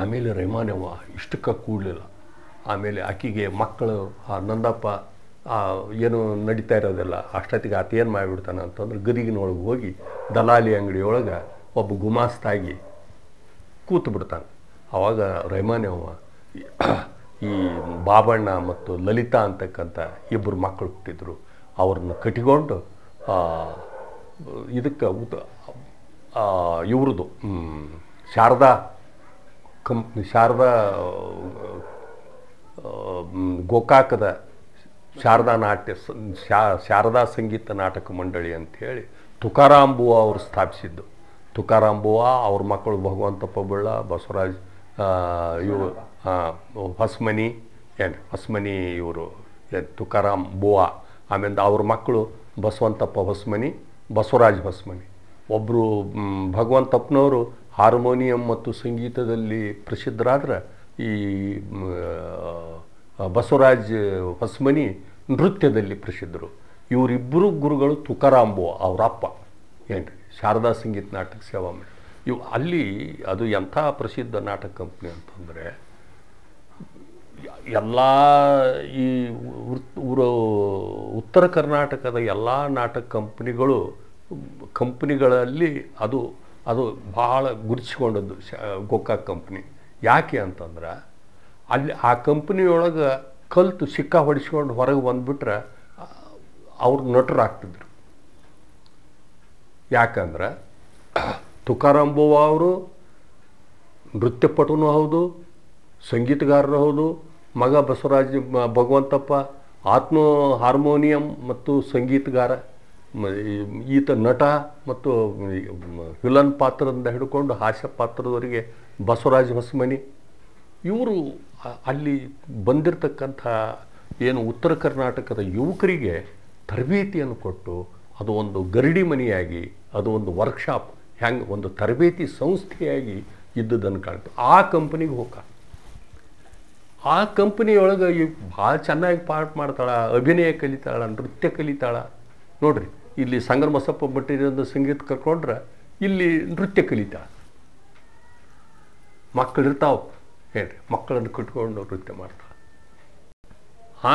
ಆಮೇಲೆ ರೈಮಾನವ್ವ ಇಷ್ಟಕ್ಕೆ ಕೂಡಲಿಲ್ಲ ಆಮೇಲೆ ಆಕೆಗೆ ಮಕ್ಕಳು ಆ ನಂದಪ್ಪ ಏನು ನಡೀತಾ ಇರೋದೆಲ್ಲ ಅಷ್ಟೊತ್ತಿಗೆ ಆತ ಏನು ಮಾಡಿಬಿಡ್ತಾನೆ ಅಂತಂದ್ರೆ ಗದಿಗಿನೊಳಗೆ ಹೋಗಿ ದಲಾಲಿ ಅಂಗಡಿಯೊಳಗೆ ಒಬ್ಬ ಗುಮಾಸ್ತಾಗಿ ಕೂತು ಬಿಡ್ತಾನೆ ಆವಾಗ ರೈಮಾನವ್ವ ಈ ಬಾಬಣ್ಣ ಮತ್ತು ಲಲಿತಾ ಅಂತಕ್ಕಂಥ ಇಬ್ಬರು ಮಕ್ಕಳು ಹುಟ್ಟಿದ್ರು ಅವ್ರನ್ನ ಕಟ್ಟಿಕೊಂಡು ಇದಕ್ಕೆ ಇವ್ರದ್ದು ಶಾರದಾ ಕಂಪ್ನಿ ಶಾರದಾ ಗೋಕಾಕದ ಶಾರದಾ ನಾಟ್ಯ ಶಾರದಾ ಸಂಗೀತ ನಾಟಕ ಮಂಡಳಿ ಅಂಥೇಳಿ ಬುವಾ ಅವರು ಸ್ಥಾಪಿಸಿದ್ದು ತುಕಾರಾಮ್ ಬುವಾ ಅವ್ರ ಮಕ್ಕಳು ಭಗವಂತಪ್ಪ ಬುಳ್ಳ ಬಸವರಾಜ್ ಇವರು ಹೊಸ್ಮನಿ ಏನು ಹೊಸ್ಮನಿ ಇವರು ತುಕಾರಾಮ್ ಬುವಾ ಆಮೇಲೆ ಅವ್ರ ಮಕ್ಕಳು ಬಸವಂತಪ್ಪ ಹೊಸ್ಮನಿ ಬಸವರಾಜ್ ಹೊಸ್ಮನಿ ಒಬ್ಬರು ಭಗವಂತಪ್ಪನವರು ಹಾರ್ಮೋನಿಯಂ ಮತ್ತು ಸಂಗೀತದಲ್ಲಿ ಪ್ರಸಿದ್ಧರಾದ್ರೆ ಈ ಬಸವರಾಜ್ ಹೊಸ್ಮನಿ ನೃತ್ಯದಲ್ಲಿ ಪ್ರಸಿದ್ಧರು ಇವರಿಬ್ಬರು ಗುರುಗಳು ತುಕಾರಾಂಬೋ ಅವರಪ್ಪ ಏನು ಶಾರದಾ ಸಂಗೀತ ನಾಟಕ ಸೇವಾ ಮಂಡಳಿ ಇವು ಅಲ್ಲಿ ಅದು ಎಂಥ ಪ್ರಸಿದ್ಧ ನಾಟಕ ಕಂಪ್ನಿ ಅಂತಂದರೆ ಎಲ್ಲ ಈ ಉತ್ತರ ಕರ್ನಾಟಕದ ಎಲ್ಲ ನಾಟಕ ಕಂಪ್ನಿಗಳು ಕಂಪ್ನಿಗಳಲ್ಲಿ ಅದು ಅದು ಬಹಳ ಗುರುತಿಸ್ಕೊಂಡದ್ದು ಗೋಕಾಕ್ ಕಂಪ್ನಿ ಯಾಕೆ ಅಂತಂದ್ರೆ ಅಲ್ಲಿ ಆ ಕಂಪ್ನಿಯೊಳಗೆ ಕಲ್ತು ಸಿಕ್ಕ ಹೊಡಿಸ್ಕೊಂಡು ಹೊರಗೆ ಬಂದುಬಿಟ್ರೆ ಅವ್ರು ನಟರಾಗ್ತಿದ್ರು ಯಾಕಂದ್ರೆ ಬೋವ ಅವರು ನೃತ್ಯಪಟುನೂ ಹೌದು ಸಂಗೀತಗಾರರು ಹೌದು ಮಗ ಬಸವರಾಜ ಭಗವಂತಪ್ಪ ಆತ್ಮ ಹಾರ್ಮೋನಿಯಂ ಮತ್ತು ಸಂಗೀತಗಾರ ಈತ ನಟ ಮತ್ತು ವಿಲನ್ ಪಾತ್ರದಿಂದ ಹಿಡ್ಕೊಂಡು ಹಾಸ್ಯ ಪಾತ್ರದವರಿಗೆ ಬಸವರಾಜ ಹೊಸಮನಿ ಇವರು ಅಲ್ಲಿ ಬಂದಿರತಕ್ಕಂಥ ಏನು ಉತ್ತರ ಕರ್ನಾಟಕದ ಯುವಕರಿಗೆ ತರಬೇತಿಯನ್ನು ಕೊಟ್ಟು ಅದು ಒಂದು ಗರಡಿ ಮನೆಯಾಗಿ ಅದು ಒಂದು ವರ್ಕ್ಶಾಪ್ ಹೆಂಗೆ ಒಂದು ತರಬೇತಿ ಸಂಸ್ಥೆಯಾಗಿ ಇದ್ದದನ್ನು ಕಾಣ್ತೀವಿ ಆ ಕಂಪನಿಗೆ ಹೋಗ ಆ ಕಂಪನಿಯೊಳಗೆ ಭಾಳ ಚೆನ್ನಾಗಿ ಪಾಠ ಮಾಡ್ತಾಳೆ ಅಭಿನಯ ಕಲಿತಾಳ ನೃತ್ಯ ಕಲಿತಾಳ ನೋಡ್ರಿ ಇಲ್ಲಿ ಸಂಗರಮಸಪ್ಪ ಮಸಪ್ಪ ಸಂಗೀತ ಕರ್ಕೊಂಡ್ರೆ ಇಲ್ಲಿ ನೃತ್ಯ ಕಲಿತ ಮಕ್ಕಳು ಹೇಳ್ರಿ ಮಕ್ಕಳನ್ನು ಕಟ್ಕೊಂಡು ನೃತ್ಯ ಮಾಡ್ತಾರೆ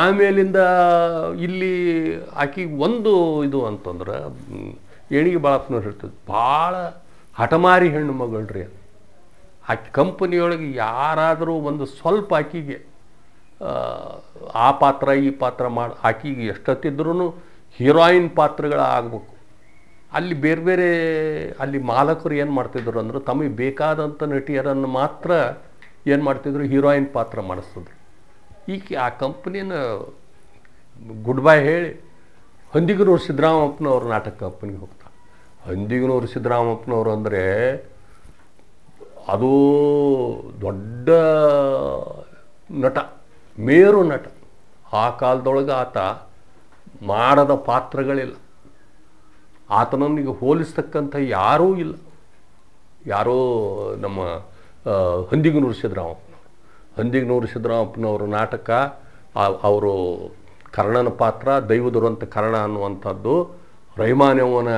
ಆಮೇಲಿಂದ ಇಲ್ಲಿ ಆಕೆಗೆ ಒಂದು ಇದು ಅಂತಂದ್ರೆ ಎಣಿಗೆ ಬಾಳಪ್ಪನವ್ರು ಇರ್ತದೆ ಭಾಳ ಹಠಮಾರಿ ಹೆಣ್ಣು ಮಗಳ್ರಿ ಅದು ಆಕೆ ಕಂಪನಿಯೊಳಗೆ ಯಾರಾದರೂ ಒಂದು ಸ್ವಲ್ಪ ಆಕೆಗೆ ಆ ಪಾತ್ರ ಈ ಪಾತ್ರ ಮಾಡಿ ಆಕೆಗೆ ಎಷ್ಟೊತ್ತಿದ್ರೂ ಹೀರೋಯಿನ್ ಪಾತ್ರಗಳ ಅಲ್ಲಿ ಬೇರೆ ಬೇರೆ ಅಲ್ಲಿ ಮಾಲಕರು ಏನು ಮಾಡ್ತಿದ್ರು ಅಂದರು ತಮಗೆ ಬೇಕಾದಂಥ ನಟಿಯರನ್ನು ಮಾತ್ರ ಏನು ಮಾಡ್ತಿದ್ರು ಹೀರೋಯಿನ್ ಪಾತ್ರ ಮಾಡಿಸ್ತಿದ್ರು ಈಗ ಆ ಕಂಪ್ನಿನ ಗುಡ್ ಬೈ ಹೇಳಿ ಹಂದಿಗನೂರು ಸಿದ್ದರಾಮಪ್ಪನವ್ರ ನಾಟಕ ಕಂಪ್ನಿಗೆ ಹೋಗ್ತಾರೆ ಹಂದಿಗನೂರು ಸಿದ್ದರಾಮಪ್ಪನವರು ಅಂದರೆ ಅದು ದೊಡ್ಡ ನಟ ಮೇರು ನಟ ಆ ಕಾಲದೊಳಗೆ ಆತ ಮಾಡದ ಪಾತ್ರಗಳಿಲ್ಲ ಆತನನಿಗೆ ಹೋಲಿಸ್ತಕ್ಕಂಥ ಯಾರೂ ಇಲ್ಲ ಯಾರೋ ನಮ್ಮ ಹಂದಿಗೆ ನುರಿಸಿದ್ರಾಮಪ್ಪನವ್ರು ಹಂದಿಗೆ ನುರಿಸಿದ್ರಾಮಪ್ಪನವ್ರ ನಾಟಕ ಅವರು ಕರ್ಣನ ಪಾತ್ರ ದೈವ ದುರಂತ ಕರ್ಣ ಅನ್ನುವಂಥದ್ದು ರೈಮಾನ್ಯವನ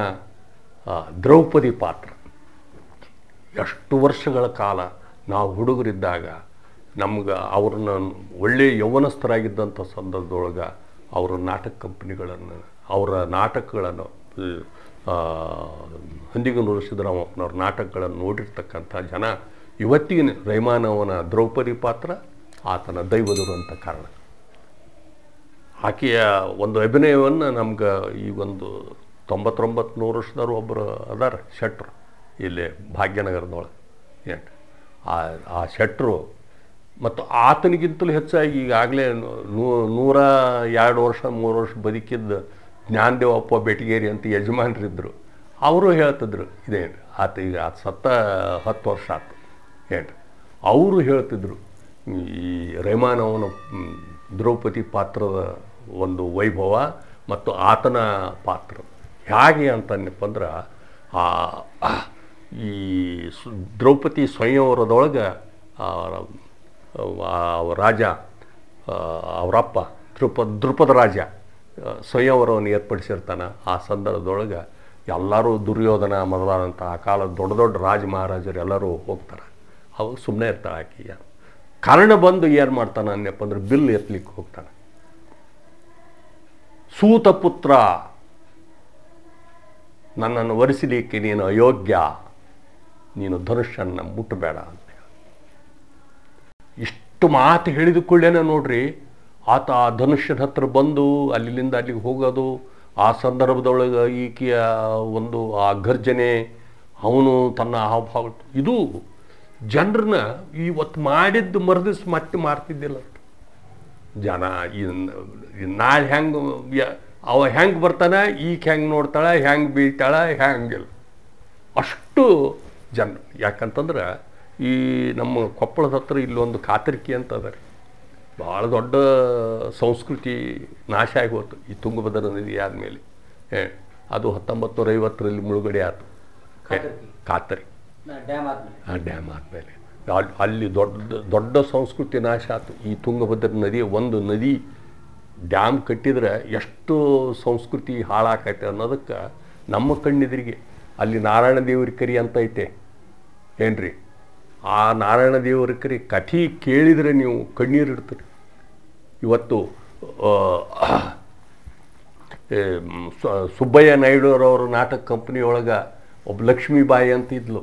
ದ್ರೌಪದಿ ಪಾತ್ರ ಎಷ್ಟು ವರ್ಷಗಳ ಕಾಲ ನಾವು ಹುಡುಗರಿದ್ದಾಗ ನಮ್ಗೆ ಅವ್ರನ್ನ ಒಳ್ಳೆಯ ಯೌವನಸ್ಥರಾಗಿದ್ದಂಥ ಸಂದರ್ಭದೊಳಗೆ ಅವರ ನಾಟಕ ಕಂಪ್ನಿಗಳನ್ನು ಅವರ ನಾಟಕಗಳನ್ನು ಹಂದಿಗನೂರು ಸಿದ್ದರಾಮಪ್ಪನವ್ರ ನಾಟಕಗಳನ್ನು ನೋಡಿರ್ತಕ್ಕಂಥ ಜನ ಇವತ್ತಿನ ರೈಮಾನವನ ದ್ರೌಪದಿ ಪಾತ್ರ ಆತನ ದೈವದರು ಅಂತ ಕಾರಣ ಆಕೆಯ ಒಂದು ಅಭಿನಯವನ್ನು ನಮ್ಗೆ ಈ ಒಂದು ತೊಂಬತ್ತೊಂಬತ್ತು ನೂರು ವರ್ಷದವರು ಒಬ್ಬರು ಅದಾರ ಶೆಟ್ರು ಇಲ್ಲಿ ಭಾಗ್ಯನಗರದೊಳಗೆ ಆ ಆ ಶೆಟ್ರು ಮತ್ತು ಆತನಿಗಿಂತಲೂ ಹೆಚ್ಚಾಗಿ ಈಗಾಗಲೇ ನೂರ ಎರಡು ವರ್ಷ ಮೂರು ವರ್ಷ ಬದುಕಿದ್ದ ಜ್ಞಾನದೇವಪ್ಪ ಬೆಟಗೇರಿ ಅಂತ ಯಜಮಾನರಿದ್ದರು ಅವರು ಹೇಳ್ತಿದ್ರು ಇದೇನು ಆತ ಈಗ ಆತ ಸತ್ತ ಹತ್ತು ವರ್ಷ ಆತು ಏನು ಅವರು ಹೇಳ್ತಿದ್ರು ಈ ಅವನ ದ್ರೌಪದಿ ಪಾತ್ರದ ಒಂದು ವೈಭವ ಮತ್ತು ಆತನ ಪಾತ್ರ ಹೇಗೆ ಅಂತನಪ್ಪ ಅಂದ್ರೆ ಆ ಈ ದ್ರೌಪದಿ ಸ್ವಯಂವರದೊಳಗೆ ರಾಜ ಅವರಪ್ಪ ದೃಪ ದೃಪದ ರಾಜ ಸ್ವಯಂವರವನ್ನು ಏರ್ಪಡಿಸಿರ್ತಾನೆ ಆ ಸಂದರ್ಭದೊಳಗೆ ಎಲ್ಲರೂ ದುರ್ಯೋಧನ ಮೊದಲಾದಂಥ ಆ ಕಾಲ ದೊಡ್ಡ ದೊಡ್ಡ ರಾಜ ಮಹಾರಾಜರು ಎಲ್ಲರೂ ಹೋಗ್ತಾರೆ ಅವಾಗ ಸುಮ್ಮನೆ ಇರ್ತಾಳೆ ಆಕೆಯ ಕಾರಣ ಬಂದು ಏನು ಮಾಡ್ತಾನೆ ಅನ್ಯಪ್ಪ ಅಂದ್ರೆ ಬಿಲ್ ಎತ್ತಲಿಕ್ಕೆ ಹೋಗ್ತಾನೆ ಸೂತ ಪುತ್ರ ನನ್ನನ್ನು ಒರೆಸಲಿಕ್ಕೆ ನೀನು ಅಯೋಗ್ಯ ನೀನು ಧನುಷನ್ನು ಮುಟ್ಟಬೇಡ ಅಂತ ಎಷ್ಟು ಮಾತು ಹೇಳಿದಕೊಳ್ಳೇನೆ ನೋಡ್ರಿ ಆತ ಆ ಧನುಷ್ಯನ ಹತ್ರ ಬಂದು ಅಲ್ಲಿಂದ ಅಲ್ಲಿಗೆ ಹೋಗೋದು ಆ ಸಂದರ್ಭದೊಳಗೆ ಈಕೆಯ ಒಂದು ಆ ಗರ್ಜನೆ ಅವನು ತನ್ನ ಹಾವಭಾವ ಇದು ಜನರನ್ನ ಇವತ್ತು ಮಾಡಿದ್ದು ಮರದಿಸ್ ಮತ್ತೆ ಮಾಡ್ತಿದ್ದಿಲ್ಲ ಜನ ನಾಳೆ ಹೆಂಗೆ ಅವ ಹೆಂಗೆ ಬರ್ತಾನೆ ಈಕೆ ಹೆಂಗೆ ನೋಡ್ತಾಳೆ ಹೆಂಗೆ ಬೀಳ್ತಾಳೆ ಹೆಂಗಿಲ್ಲ ಅಷ್ಟು ಜನ ಯಾಕಂತಂದ್ರೆ ಈ ನಮ್ಮ ಕೊಪ್ಪಳದ ಹತ್ರ ಇಲ್ಲೊಂದು ಕಾತರಿಕೆ ಅಂತ ಅದ ರೀ ಭಾಳ ದೊಡ್ಡ ಸಂಸ್ಕೃತಿ ನಾಶ ಆಗಿ ಹೋಯ್ತು ಈ ತುಂಗಭದ್ರ ನದಿ ಆದಮೇಲೆ ಏ ಅದು ಹತ್ತೊಂಬತ್ತು ನೂರ ಐವತ್ತರಲ್ಲಿ ಮುಳುಗಡೆ ಆಯಿತು ಕಾತರಿ ಆ ಡ್ಯಾಮ್ ಆದಮೇಲೆ ಅಲ್ಲಿ ದೊಡ್ಡ ದೊಡ್ಡ ಸಂಸ್ಕೃತಿ ನಾಶ ಆಯಿತು ಈ ತುಂಗಭದ್ರ ನದಿ ಒಂದು ನದಿ ಡ್ಯಾಮ್ ಕಟ್ಟಿದ್ರೆ ಎಷ್ಟು ಸಂಸ್ಕೃತಿ ಹಾಳಾಕೈತೆ ಅನ್ನೋದಕ್ಕೆ ನಮ್ಮ ಕಣ್ಣೆದುರಿಗೆ ಅಲ್ಲಿ ನಾರಾಯಣ ದೇವರಿ ಕರಿ ಅಂತ ಐತೆ ಏನ್ರಿ ಆ ನಾರಾಯಣ ದೇವರ ಕರೆ ಕಥೆ ಕೇಳಿದರೆ ನೀವು ಕಣ್ಣೀರಿಡ್ತೀರಿ ಇಡ್ತೀರಿ ಇವತ್ತು ಸುಬ್ಬಯ್ಯ ನಾಯ್ಡುರವ್ರ ನಾಟಕ ಕಂಪ್ನಿಯೊಳಗೆ ಒಬ್ಬ ಲಕ್ಷ್ಮೀಬಾಯಿ ಅಂತ ಇದ್ಲು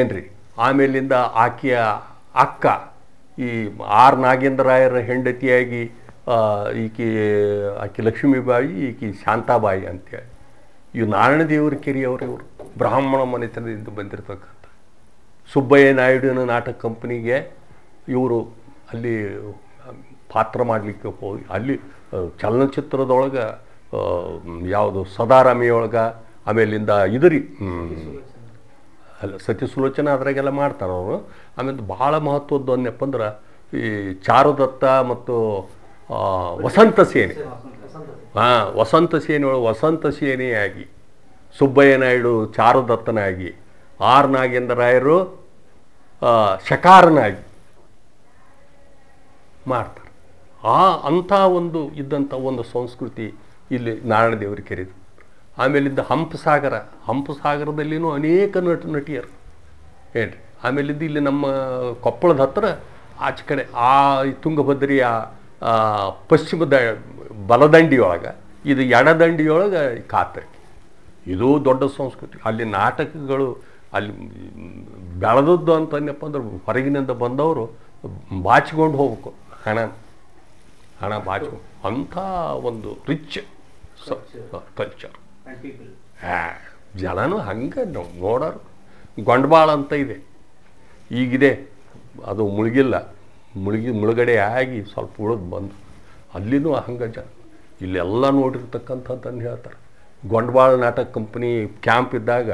ಏನ್ರಿ ಆಮೇಲಿಂದ ಆಕೆಯ ಅಕ್ಕ ಈ ಆರ್ ನಾಗೇಂದ್ರರಾಯರ ಹೆಂಡತಿಯಾಗಿ ಈಕೆ ಆಕೆ ಲಕ್ಷ್ಮೀಬಾಯಿ ಈಕೆ ಶಾಂತಾಬಾಯಿ ಅಂತೇಳಿ ಇವು ನಾರಾಯಣ ದೇವರ ಕಿರಿಯವರು ಇವರು ಬ್ರಾಹ್ಮಣ ಮನೆತನದಿಂದ ಬಂದಿರತಕ್ಕಂಥ ಸುಬ್ಬಯ್ಯ ನಾಯ್ಡುವಿನ ನಾಟಕ ಕಂಪ್ನಿಗೆ ಇವರು ಅಲ್ಲಿ ಪಾತ್ರ ಮಾಡಲಿಕ್ಕೆ ಹೋಗಿ ಅಲ್ಲಿ ಚಲನಚಿತ್ರದೊಳಗೆ ಯಾವುದು ಸದಾರಾಮಿಯೊಳಗೆ ಆಮೇಲಿಂದ ಇದರಿ ಅಲ್ಲ ಸತ್ಯ ಸುಲೋಚನೆ ಅದ್ರಾಗೆಲ್ಲ ಮಾಡ್ತಾರೆ ಅವರು ಆಮೇಲೆ ಭಾಳ ಮಹತ್ವದ್ದು ಅನ್ನಪ್ಪ ಅಂದ್ರೆ ಈ ಚಾರುದತ್ತ ಮತ್ತು ವಸಂತ ಸೇನೆ ಹಾಂ ವಸಂತ ಸೇನೆಯೊಳಗೆ ವಸಂತ ಸೇನೆಯಾಗಿ ಸುಬ್ಬಯ್ಯ ನಾಯ್ಡು ಚಾರುದತ್ತನಾಗಿ ಆರ್ ರಾಯರು ಶಕಾರನಾಗಿ ಮಾಡ್ತಾರೆ ಆ ಅಂಥ ಒಂದು ಇದ್ದಂಥ ಒಂದು ಸಂಸ್ಕೃತಿ ಇಲ್ಲಿ ದೇವರು ಕೆರೆದು ಆಮೇಲಿದ್ದ ಹಂಪಸಾಗರ ಹಂಪಸಾಗರದಲ್ಲಿನೂ ಅನೇಕ ನಟ ನಟಿಯರು ಹೇಳ್ರಿ ಆಮೇಲಿದ್ದ ಇಲ್ಲಿ ನಮ್ಮ ಕೊಪ್ಪಳದ ಹತ್ರ ಆಚೆ ಕಡೆ ಆ ತುಂಗಭದ್ರಿಯ ದ ಬಲದಂಡಿಯೊಳಗೆ ಇದು ಎಡದಂಡಿಯೊಳಗೆ ಕಾತರಿಕೆ ಇದು ದೊಡ್ಡ ಸಂಸ್ಕೃತಿ ಅಲ್ಲಿ ನಾಟಕಗಳು ಅಲ್ಲಿ ಬೆಳೆದದ್ದು ಅಂತಂದಪ್ಪ ಅಂದ್ರೆ ಹೊರಗಿನಿಂದ ಬಂದವರು ಬಾಚಿಕೊಂಡು ಹೋಗ್ಬೇಕು ಹಣ ಹಣ ಬಾಚ ಅಂಥ ಒಂದು ರಿಚ್ ಕಲ್ಚರ್ ಹಾ ಜನನೂ ಹಂಗೆ ನೋಡೋರು ಗೊಂಡಬಾಳ ಅಂತ ಇದೆ ಈಗಿದೆ ಅದು ಮುಳುಗಿಲ್ಲ ಮುಳುಗಿ ಮುಳುಗಡೆ ಆಗಿ ಸ್ವಲ್ಪ ಉಳಿದು ಬಂದು ಅಲ್ಲಿನೂ ಹಂಗೆ ಜನ ಇಲ್ಲೆಲ್ಲ ನೋಡಿರ್ತಕ್ಕಂಥದ್ದನ್ನು ಹೇಳ್ತಾರೆ ಗೊಂಡಬಾಳ ನಾಟಕ ಕಂಪ್ನಿ ಕ್ಯಾಂಪ್ ಇದ್ದಾಗ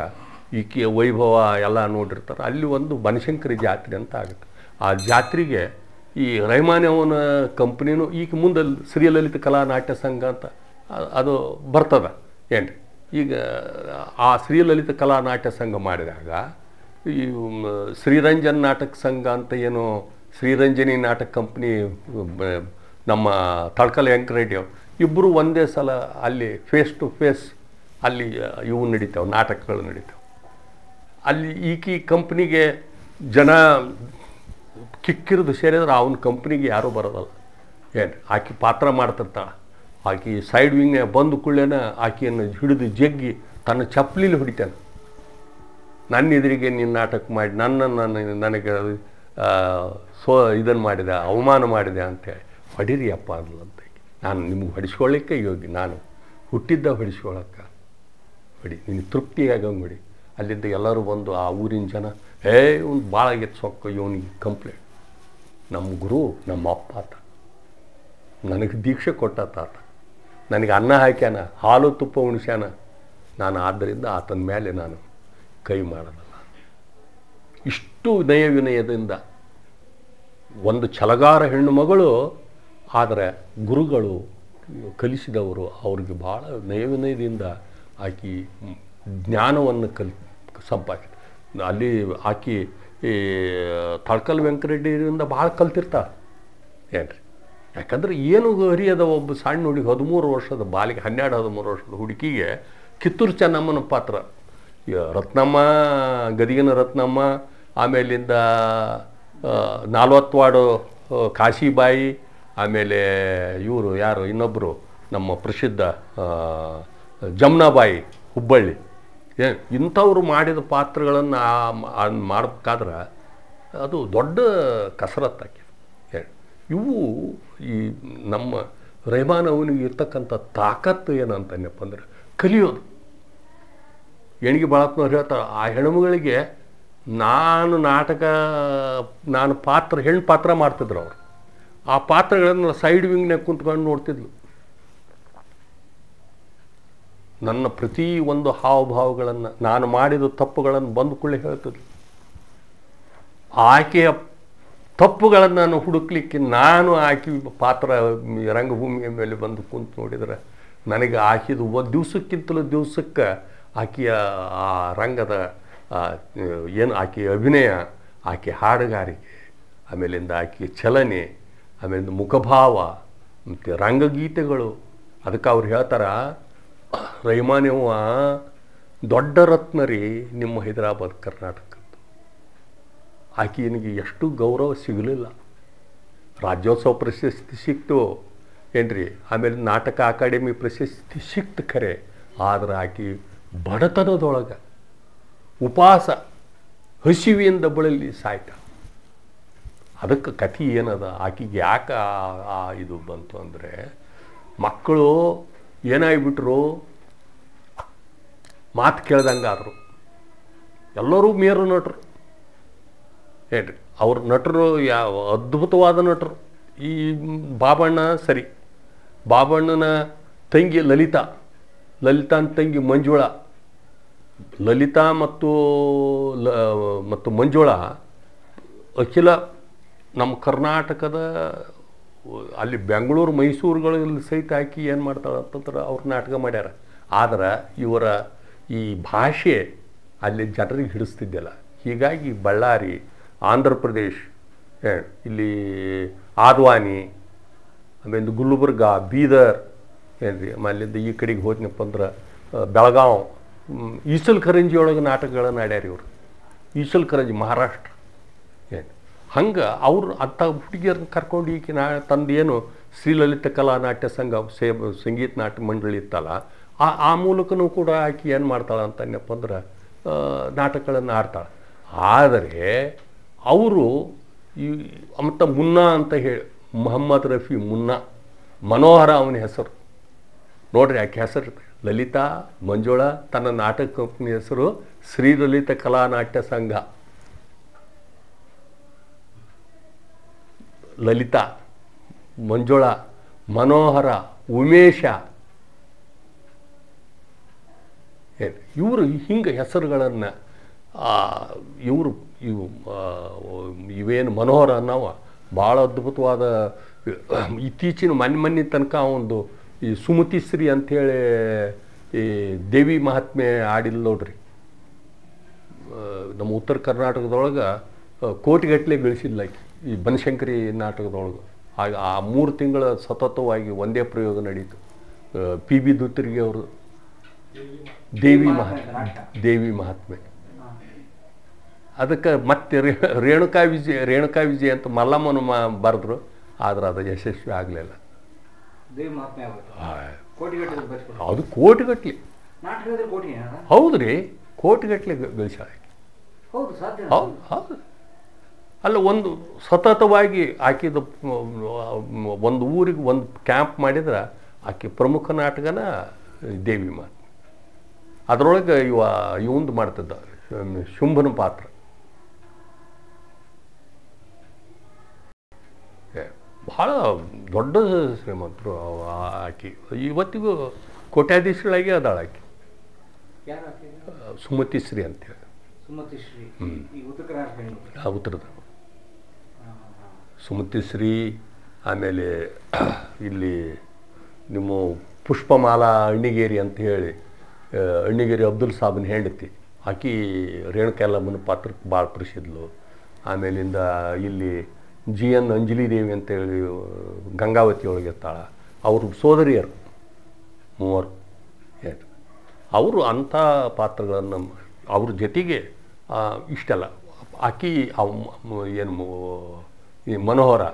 ಈಕೆಯ ವೈಭವ ಎಲ್ಲ ನೋಡಿರ್ತಾರೆ ಅಲ್ಲಿ ಒಂದು ಬನಶಂಕರಿ ಜಾತ್ರೆ ಅಂತ ಆಗುತ್ತೆ ಆ ಜಾತ್ರೆಗೆ ಈ ಅವನ ಕಂಪ್ನಿನೂ ಈಗ ಮುಂದೆ ಶ್ರೀಲಲಿತ ಕಲಾ ನಾಟ್ಯ ಸಂಘ ಅಂತ ಅದು ಬರ್ತದ ಏನು ಈಗ ಆ ಶ್ರೀಲಲಿತ ಕಲಾ ನಾಟ್ಯ ಸಂಘ ಮಾಡಿದಾಗ ಈ ಶ್ರೀರಂಜನ್ ನಾಟಕ ಸಂಘ ಅಂತ ಏನು ಶ್ರೀರಂಜನಿ ನಾಟಕ ಕಂಪ್ನಿ ನಮ್ಮ ತಳ್ಕಲ್ ವೆಂಕರೆಡ್ಡಿ ಅವರು ಇಬ್ಬರು ಒಂದೇ ಸಲ ಅಲ್ಲಿ ಫೇಸ್ ಟು ಫೇಸ್ ಅಲ್ಲಿ ಇವು ನಡೀತಾವೆ ನಾಟಕಗಳು ನಡೀತಾವೆ ಅಲ್ಲಿ ಈಕಿ ಕಂಪ್ನಿಗೆ ಜನ ಕಿಕ್ಕಿರೋದು ಸೇರಿದ್ರೆ ಅವನ ಕಂಪ್ನಿಗೆ ಯಾರೂ ಬರೋದಲ್ಲ ಏನು ಆಕೆ ಪಾತ್ರ ಮಾಡ್ತಿರ್ತಾಳೆ ಆಕೆ ಸೈಡ್ ವಿಂಗ್ನ ಬಂದು ಕುಳ್ಳೇನ ಆಕೆಯನ್ನು ಹಿಡಿದು ಜಗ್ಗಿ ತನ್ನ ಚಪ್ಪಲಿಲಿ ಹೊಡಿತಾನೆ ನನ್ನ ಎದುರಿಗೆ ನೀನು ನಾಟಕ ಮಾಡಿ ನನ್ನ ನನ್ನ ನನಗೆ ಸೋ ಇದನ್ನು ಮಾಡಿದೆ ಅವಮಾನ ಮಾಡಿದೆ ಅಂತೇಳಿ ಹೊಡಿರಿ ಅಪ್ಪ ಅಂತ ನಾನು ನಿಮ್ಗೆ ಹೊಡಿಸ್ಕೊಳ್ಳಿಕ್ಕೆ ಯೋಗಿ ನಾನು ಹುಟ್ಟಿದ್ದ ಹೊಡಿಸ್ಕೊಳ್ಳೋಕ್ಕ ಹೊಡಿ ನೀನು ತೃಪ್ತಿಯಾಗಂಗೆ ಹೊಡಿ ಅಲ್ಲಿಂದ ಎಲ್ಲರೂ ಬಂದು ಆ ಊರಿನ ಜನ ಏ ಇವ್ನು ಭಾಳ ಆಗಿತ್ತು ಸೊಕ್ಕ ಇವನಿಗೆ ಕಂಪ್ಲೇಂಟ್ ನಮ್ಮ ಗುರು ನಮ್ಮ ಅಪ್ಪ ಆತ ನನಗೆ ದೀಕ್ಷೆ ಕೊಟ್ಟ ತಾತ ನನಗೆ ಅನ್ನ ಹಾಕ್ಯಾನ ಹಾಲು ತುಪ್ಪ ಉಣಿಸ್ಯಾನ ನಾನು ಆದ್ದರಿಂದ ಆತನ ಮೇಲೆ ನಾನು ಕೈ ಮಾಡೋದಲ್ಲ ಇಷ್ಟು ನಯ ವಿನಯದಿಂದ ಒಂದು ಛಲಗಾರ ಹೆಣ್ಣು ಮಗಳು ಆದರೆ ಗುರುಗಳು ಕಲಿಸಿದವರು ಅವ್ರಿಗೆ ಭಾಳ ನಯ ವಿನಯದಿಂದ ಆಕಿ ಜ್ಞಾನವನ್ನು ಕಲ್ ಸಂಪಾದಿಸಿ ಅಲ್ಲಿ ಆಕಿ ಈ ತಳ್ಕಲ್ ವೆಂಕರೆಡ್ಡಿಯಿಂದ ಭಾಳ ಕಲ್ತಿರ್ತಾ ಏನು ರೀ ಯಾಕಂದ್ರೆ ಏನು ಹರಿಯದ ಒಬ್ಬ ಸಣ್ಣ ಹುಡುಗಿ ಹದಿಮೂರು ವರ್ಷದ ಬಾಲಿಗೆ ಹನ್ನೆರಡು ಹದಿಮೂರು ವರ್ಷದ ಹುಡುಗಿಗೆ ಕಿತ್ತೂರು ಚೆನ್ನಮ್ಮನ ಪಾತ್ರ ರತ್ನಮ್ಮ ಗದಿಗಿನ ರತ್ನಮ್ಮ ಆಮೇಲಿಂದ ನಾಲ್ವತ್ವಾಡು ಕಾಶಿಬಾಯಿ ಆಮೇಲೆ ಇವರು ಯಾರು ಇನ್ನೊಬ್ಬರು ನಮ್ಮ ಪ್ರಸಿದ್ಧ ಜಮ್ನಾಬಾಯಿ ಹುಬ್ಬಳ್ಳಿ ಏ ಇಂಥವ್ರು ಮಾಡಿದ ಪಾತ್ರಗಳನ್ನು ಮಾಡಬೇಕಾದ್ರೆ ಅದು ದೊಡ್ಡ ಕಸರತ್ತಾಕಿ ಹೇಳಿ ಇವು ಈ ನಮ್ಮ ರೆಹಮಾನ್ ಅವನಿಗೆ ಇರ್ತಕ್ಕಂಥ ತಾಕತ್ತು ಏನಂತನ್ಯಪ್ಪ ಅಂದರೆ ಕಲಿಯೋದು ಹೆಣ್ಗೆ ಬಾಳಪ್ಪನವ್ರು ಹೇಳ್ತಾರೆ ಆ ಹೆಣ್ಮಗಳಿಗೆ ನಾನು ನಾಟಕ ನಾನು ಪಾತ್ರ ಹೆಣ್ಣು ಪಾತ್ರ ಮಾಡ್ತಿದ್ರು ಅವರು ಆ ಪಾತ್ರಗಳನ್ನು ಸೈಡ್ ವಿಂಗ್ನಾಗ ಕುಂತ್ಕೊಂಡು ನೋಡ್ತಿದ್ಲು ನನ್ನ ಪ್ರತಿ ಒಂದು ಹಾವಭಾವಗಳನ್ನು ನಾನು ಮಾಡಿದ ತಪ್ಪುಗಳನ್ನು ಬಂದುಕೊಳ್ಳಿ ಹೇಳ್ತದೆ ಆಕೆಯ ತಪ್ಪುಗಳನ್ನು ನಾನು ಹುಡುಕ್ಲಿಕ್ಕೆ ನಾನು ಆಕೆ ಪಾತ್ರ ರಂಗಭೂಮಿಯ ಮೇಲೆ ಬಂದು ಕುಂತು ನೋಡಿದರೆ ನನಗೆ ಆಕಿದು ಒಂದು ದಿವಸಕ್ಕಿಂತಲೂ ದಿವಸಕ್ಕೆ ಆಕೆಯ ಆ ರಂಗದ ಏನು ಆಕೆಯ ಅಭಿನಯ ಆಕೆ ಹಾಡುಗಾರಿಕೆ ಆಮೇಲಿಂದ ಆಕೆಯ ಚಲನೆ ಆಮೇಲಿಂದ ಮುಖಭಾವ ಮತ್ತು ರಂಗಗೀತೆಗಳು ಅದಕ್ಕೆ ಅವ್ರು ಹೇಳ್ತಾರೆ ರೈಮಾನಿವ್ವ ದೊಡ್ಡ ರತ್ನ ರೀ ನಿಮ್ಮ ಹೈದರಾಬಾದ್ ಕರ್ನಾಟಕದ್ದು ಆಕೆಯಿನಗೆ ಎಷ್ಟು ಗೌರವ ಸಿಗಲಿಲ್ಲ ರಾಜ್ಯೋತ್ಸವ ಪ್ರಶಸ್ತಿ ಸಿಕ್ತು ಏನ್ರಿ ಆಮೇಲೆ ನಾಟಕ ಅಕಾಡೆಮಿ ಪ್ರಶಸ್ತಿ ಸಿಕ್ತು ಖರೆ ಆದ್ರೆ ಆಕೆ ಬಡತನದೊಳಗೆ ಉಪವಾಸ ಹಸಿವಿಯಿಂದ ಬಳಲಿ ಸಾಯ್ತ ಅದಕ್ಕೆ ಕಥೆ ಏನದ ಆಕೆಗೆ ಯಾಕೆ ಇದು ಬಂತು ಅಂದರೆ ಮಕ್ಕಳು ಬಿಟ್ಟರು ಮಾತು ಕೇಳ್ದಂಗಾದರು ಎಲ್ಲರೂ ಮೇರು ನಟರು ಹೇಳ್ರಿ ಅವ್ರ ನಟರು ಯಾವ ಅದ್ಭುತವಾದ ನಟರು ಈ ಬಾಬಣ್ಣ ಸರಿ ಬಾಬಣ್ಣನ ತಂಗಿ ಲಲಿತಾ ಲಲಿತಾನ ತಂಗಿ ಮಂಜುಳ ಲಲಿತಾ ಮತ್ತು ಲ ಮತ್ತು ಮಂಜುಳ ಅಖಿಲ ನಮ್ಮ ಕರ್ನಾಟಕದ ಅಲ್ಲಿ ಬೆಂಗಳೂರು ಮೈಸೂರುಗಳಲ್ಲಿ ಸಹಿತ ಹಾಕಿ ಏನು ಮಾಡ್ತಾಳೆ ಅಂತಂದ್ರೆ ಅವ್ರ ನಾಟಕ ಮಾಡ್ಯಾರ ಆದ್ರೆ ಇವರ ಈ ಭಾಷೆ ಅಲ್ಲಿ ಜನರಿಗೆ ಹಿಡಿಸ್ತಿದ್ದಿಲ್ಲ ಹೀಗಾಗಿ ಬಳ್ಳಾರಿ ಆಂಧ್ರ ಪ್ರದೇಶ್ ಇಲ್ಲಿ ಆದ್ವಾನಿ ಆಮೇಲೆ ಗುಲ್ಬರ್ಗ ಬೀದರ್ ಏನು ರೀ ಅಲ್ಲಿಂದ ಈ ಕಡೆಗೆ ಹೋದ್ನಪ್ಪ ಅಂದ್ರೆ ಬೆಳಗಾವ್ ಈಸಲ್ ಖರಂಜಿ ನಾಟಕಗಳನ್ನು ಆಡ್ಯಾರ ಇವರು ಈಸಲ್ ಖರಂಜಿ ಮಹಾರಾಷ್ಟ್ರ ಹಂಗೆ ಅವರು ಅಂಥ ಹುಡುಗಿಯರ್ನ ಕರ್ಕೊಂಡು ಈಕೆ ನಾ ತಂದೇನು ಶ್ರೀಲಲಿತ ಕಲಾ ನಾಟ್ಯ ಸಂಘ ಸೇ ಸಂಗೀತ ನಾಟ್ಯ ಮಂಡಳಿ ಇತ್ತಲ್ಲ ಆ ಆ ಮೂಲಕನೂ ಕೂಡ ಆಕೆ ಏನು ಮಾಡ್ತಾಳೆ ಅಂತನ್ಯಪ್ಪ ಅಂದ್ರೆ ನಾಟಕಗಳನ್ನು ಆಡ್ತಾಳೆ ಆದರೆ ಅವರು ಈ ಅಮತ ಮುನ್ನಾ ಅಂತ ಹೇಳಿ ಮೊಹಮ್ಮದ್ ರಫಿ ಮುನ್ನಾ ಮನೋಹರ ಅವನ ಹೆಸರು ನೋಡ್ರಿ ಆಕೆ ಹೆಸರು ಲಲಿತಾ ಮಂಜುಳಾ ತನ್ನ ನಾಟಕ ಕಂಪ್ನಿ ಹೆಸರು ಶ್ರೀಲಲಿತ ಕಲಾ ನಾಟ್ಯ ಸಂಘ ಲಲಿತಾ ಮಂಜುಳ ಮನೋಹರ ಉಮೇಶ ಇವರು ಹಿಂಗೆ ಹೆಸರುಗಳನ್ನು ಇವರು ಇವು ಇವೇನು ಮನೋಹರ ಅನ್ನೋವ ಭಾಳ ಅದ್ಭುತವಾದ ಇತ್ತೀಚಿನ ಮನೆ ಮನ್ನಿ ತನಕ ಒಂದು ಈ ಸುಮತಿಶ್ರೀ ಅಂಥೇಳಿ ಈ ದೇವಿ ಮಹಾತ್ಮೆ ಆಡಿಲ್ಲ ನೋಡ್ರಿ ನಮ್ಮ ಉತ್ತರ ಕರ್ನಾಟಕದೊಳಗೆ ಕೋಟಿಗಟ್ಟಲೆ ಗಳಿಸಿಲ್ಲ ಈ ಬನಶಂಕರಿ ನಾಟಕದೊಳಗೆ ಆಗ ಆ ಮೂರು ತಿಂಗಳ ಸತತವಾಗಿ ಒಂದೇ ಪ್ರಯೋಗ ನಡೀತು ಪಿ ಬಿ ದುತ್ತಿರಿಗೆ ಅವರು ದೇವಿ ಮಹಾತ್ಮೆ ದೇವಿ ಮಹಾತ್ಮೆ ಅದಕ್ಕೆ ಮತ್ತೆ ರೇಣುಕಾ ವಿಜಯ ರೇಣುಕಾ ವಿಜಯ ಅಂತ ಮಲ್ಲಮ್ಮನ ಮಾ ಬರೆದ್ರು ಆದ್ರೆ ಅದು ಯಶಸ್ವಿ ಆಗಲಿಲ್ಲ ಅದು ಕೋಟಿಗಟ್ಟಲೆ ಹೌದು ರೀ ಕೋಟಿಗಟ್ಲೆ ಗಳಿಸ್ಯಾಳ ಹೌದು ಹೌದು ಅಲ್ಲ ಒಂದು ಸತತವಾಗಿ ಹಾಕಿದ ಒಂದು ಊರಿಗೆ ಒಂದು ಕ್ಯಾಂಪ್ ಮಾಡಿದ್ರೆ ಆಕೆ ಪ್ರಮುಖ ನಾಟಕನ ದೇವಿ ಮಾತ ಅದರೊಳಗೆ ಇವ ಇವಂದು ಮಾಡ್ತಿದ್ದ ಶುಂಭನ ಪಾತ್ರ ಭಾಳ ದೊಡ್ಡ ಶ್ರೀಮಂತರು ಆಕೆ ಇವತ್ತಿಗೂ ಕೋಟ್ಯಾಧೀಶಗಳಾಗಿ ಅದಾಳ ಆಕೆ ಸುಮತಿ ಶ್ರೀ ಅಂತೇಳಿ ಹ್ಞೂ ಉತ್ತರದ ಸುಮತಿಶ್ರೀ ಆಮೇಲೆ ಇಲ್ಲಿ ನಿಮ್ಮ ಪುಷ್ಪಮಾಲಾ ಅಣ್ಣಿಗೇರಿ ಅಂತ ಹೇಳಿ ಅಣ್ಣಿಗೇರಿ ಅಬ್ದುಲ್ ಸಾಬನ್ ಹೆಂಡತಿ ಆಕಿ ರೇಣುಕಾಯಲ್ಲಮ್ಮನ ಪಾತ್ರಕ್ಕೆ ಭಾಳ ಪ್ರಸಿದ್ಧಳು ಆಮೇಲಿಂದ ಇಲ್ಲಿ ಜಿ ಎನ್ ಅಂಜಲಿ ದೇವಿ ಅಂತೇಳಿ ಗಂಗಾವತಿ ಇರ್ತಾಳೆ ಅವರು ಸೋದರಿಯರು ಮೂವರು ಹೇಳಿ ಅವರು ಅಂಥ ಪಾತ್ರಗಳನ್ನು ಅವ್ರ ಜೊತೆಗೆ ಇಷ್ಟಲ್ಲ ಆಕಿ ಏನು ಈ ಮನೋಹರ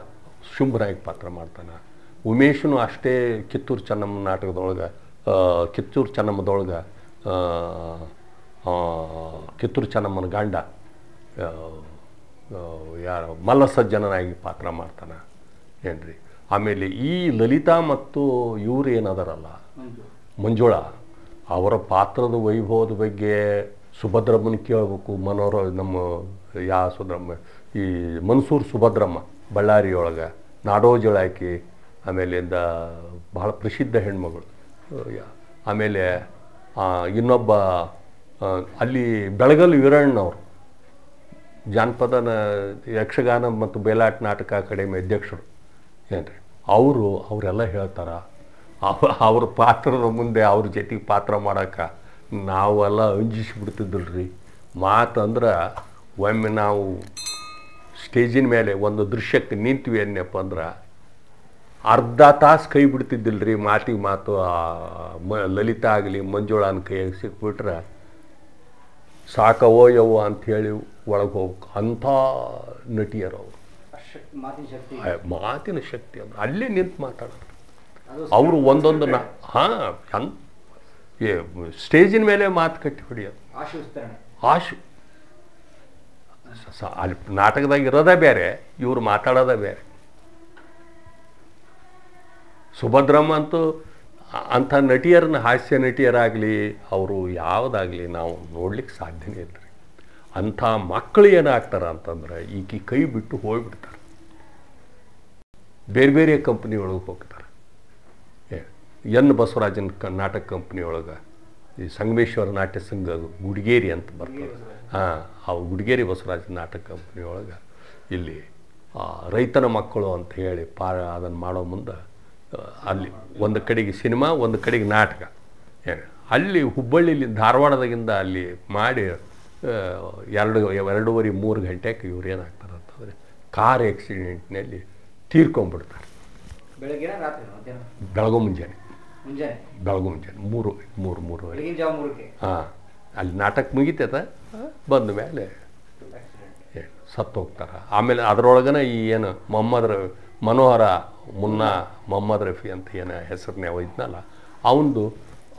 ಶುಂಭನಾಗಿ ಪಾತ್ರ ಮಾಡ್ತಾನೆ ಉಮೇಶನು ಅಷ್ಟೇ ಕಿತ್ತೂರು ಚೆನ್ನಮ್ಮ ನಾಟಕದೊಳಗೆ ಕಿತ್ತೂರು ಚೆನ್ನಮ್ಮದೊಳಗೆ ಕಿತ್ತೂರು ಚೆನ್ನಮ್ಮನ ಗಾಂಡ ಯಾರ ಮಲ್ಲಸಜ್ಜನನಾಗಿ ಪಾತ್ರ ಮಾಡ್ತಾನೆ ಏನ್ರಿ ಆಮೇಲೆ ಈ ಲಲಿತಾ ಮತ್ತು ಇವರು ಏನದಾರಲ್ಲ ಮಂಜುಳ ಅವರ ಪಾತ್ರದ ವೈಭವದ ಬಗ್ಗೆ ಸುಭದ್ರಮ್ಮನ ಕೇಳಬೇಕು ಮನೋರ ನಮ್ಮ ಯಾ ಸುಧ್ರಮ್ಮ ಈ ಮನ್ಸೂರ್ ಸುಭದ್ರಮ್ಮ ಬಳ್ಳಾರಿಯೊಳಗೆ ನಾಡೋಜಳ ಆಕಿ ಆಮೇಲಿಂದ ಬಹಳ ಪ್ರಸಿದ್ಧ ಹೆಣ್ಮಗಳು ಆಮೇಲೆ ಇನ್ನೊಬ್ಬ ಅಲ್ಲಿ ಬೆಳಗಲ್ ವೀರಣ್ಣವರು ಜಾನಪದ ಯಕ್ಷಗಾನ ಮತ್ತು ಬೇಲಾಟ ನಾಟಕ ಅಕಾಡೆಮಿ ಅಧ್ಯಕ್ಷರು ರೀ ಅವರು ಅವರೆಲ್ಲ ಹೇಳ್ತಾರೆ ಅವ ಅವ್ರ ಪಾತ್ರದ ಮುಂದೆ ಅವ್ರ ಜೊತೆಗೆ ಪಾತ್ರ ಮಾಡೋಕೆ ನಾವೆಲ್ಲ ರೀ ಮಾತಂದ್ರೆ ಒಮ್ಮೆ ನಾವು ಸ್ಟೇಜಿನ ಮೇಲೆ ಒಂದು ದೃಶ್ಯಕ್ಕೆ ನಿಂತ್ವಿ ಅನ್ನಪ್ಪ ಅಂದ್ರೆ ಅರ್ಧ ತಾಸು ಕೈ ಬಿಡ್ತಿದ್ದಿಲ್ಲ ರೀ ಮಾತಿಗೆ ಮಾತು ಮ ಲಲಿತಾ ಆಗಲಿ ಮಂಜುಳಾನ ಕೈಯಾಗಿ ಸಿಕ್ಬಿಟ್ರೆ ಸಾಕವೋ ಯವ್ವ ಅಂಥೇಳಿ ಒಳಗೆ ಹೋಗ್ಬೇಕು ಅಂಥ ನಟಿಯರು ಅವರು ಮಾತಿನ ಶಕ್ತಿ ಅಂದ್ರೆ ಅಲ್ಲೇ ನಿಂತು ಮಾತಾಡೋರು ಅವರು ಒಂದೊಂದು ಹಾಂ ಹಂಗೆ ಸ್ಟೇಜಿನ ಮೇಲೆ ಮಾತು ಕಟ್ಟಿ ಹೊಡಿಯೋದು ಆಶು ಸ ಅಲ್ಲಿ ನಾಟಕದಾಗ ಇರೋದೇ ಬೇರೆ ಇವರು ಮಾತಾಡೋದೇ ಬೇರೆ ಸುಭದ್ರಮ್ಮ ಅಂತೂ ಅಂಥ ನಟಿಯರನ್ನ ಹಾಸ್ಯ ನಟಿಯರಾಗಲಿ ಅವರು ಯಾವುದಾಗಲಿ ನಾವು ನೋಡ್ಲಿಕ್ಕೆ ಸಾಧ್ಯನೇ ಇಲ್ಲ ರೀ ಅಂಥ ಮಕ್ಕಳು ಏನಾಗ್ತಾರೆ ಅಂತಂದ್ರೆ ಈಕೆ ಕೈ ಬಿಟ್ಟು ಹೋಗ್ಬಿಡ್ತಾರೆ ಬೇರೆ ಬೇರೆ ಕಂಪ್ನಿ ಒಳಗೆ ಹೋಗ್ತಾರೆ ಎನ್ ಬಸವರಾಜನ್ ನಾಟಕ ಕಂಪ್ನಿ ಒಳಗೆ ಈ ಸಂಗಮೇಶ್ವರ ನಾಟ್ಯ ಸಂಘ ಗುಡಿಗೇರಿ ಅಂತ ಬರ್ತದೆ ಹಾಂ ಆ ಗುಡಿಗೇರಿ ಬಸವರಾಜ ನಾಟಕ ಕಂಪ್ನಿಯೊಳಗೆ ಇಲ್ಲಿ ರೈತನ ಮಕ್ಕಳು ಅಂತ ಹೇಳಿ ಪಾ ಅದನ್ನು ಮಾಡೋ ಮುಂದೆ ಅಲ್ಲಿ ಒಂದು ಕಡೆಗೆ ಸಿನಿಮಾ ಒಂದು ಕಡೆಗೆ ನಾಟಕ ಏನು ಅಲ್ಲಿ ಹುಬ್ಬಳ್ಳಿಲಿ ಧಾರವಾಡದಾಗಿಂದ ಅಲ್ಲಿ ಮಾಡಿ ಎರಡು ಎರಡೂವರೆ ಮೂರು ಗಂಟೆಗೆ ಇವ್ರು ಏನಾಗ್ತಾರೆ ಅಂತಂದರೆ ಕಾರ್ ಆ್ಯಕ್ಸಿಡೆಂಟ್ನಲ್ಲಿ ತೀರ್ಕೊಂಡ್ಬಿಡ್ತಾರೆ ಬೆಳಗು ಮುಂಜಾನೆ ಬೆಳಗು ಮುಂಜಾನೆ ಮೂರು ಮೂರು ಮೂರು ಹಾಂ ಅಲ್ಲಿ ನಾಟಕ ಮುಗಿತೈತ ಬಂದ ಮೇಲೆ ಸತ್ತೋಗ್ತಾರೆ ಆಮೇಲೆ ಅದರೊಳಗನ ಈ ಏನು ಮೊಹಮ್ಮದ್ರ ಮನೋಹರ ಮುನ್ನ ಮೊಹಮ್ಮದ್ ರಫಿ ಅಂತ ಏನು ಹೆಸರನ್ನೇ ಒಯ್ದನಲ್ಲ ಅವನದು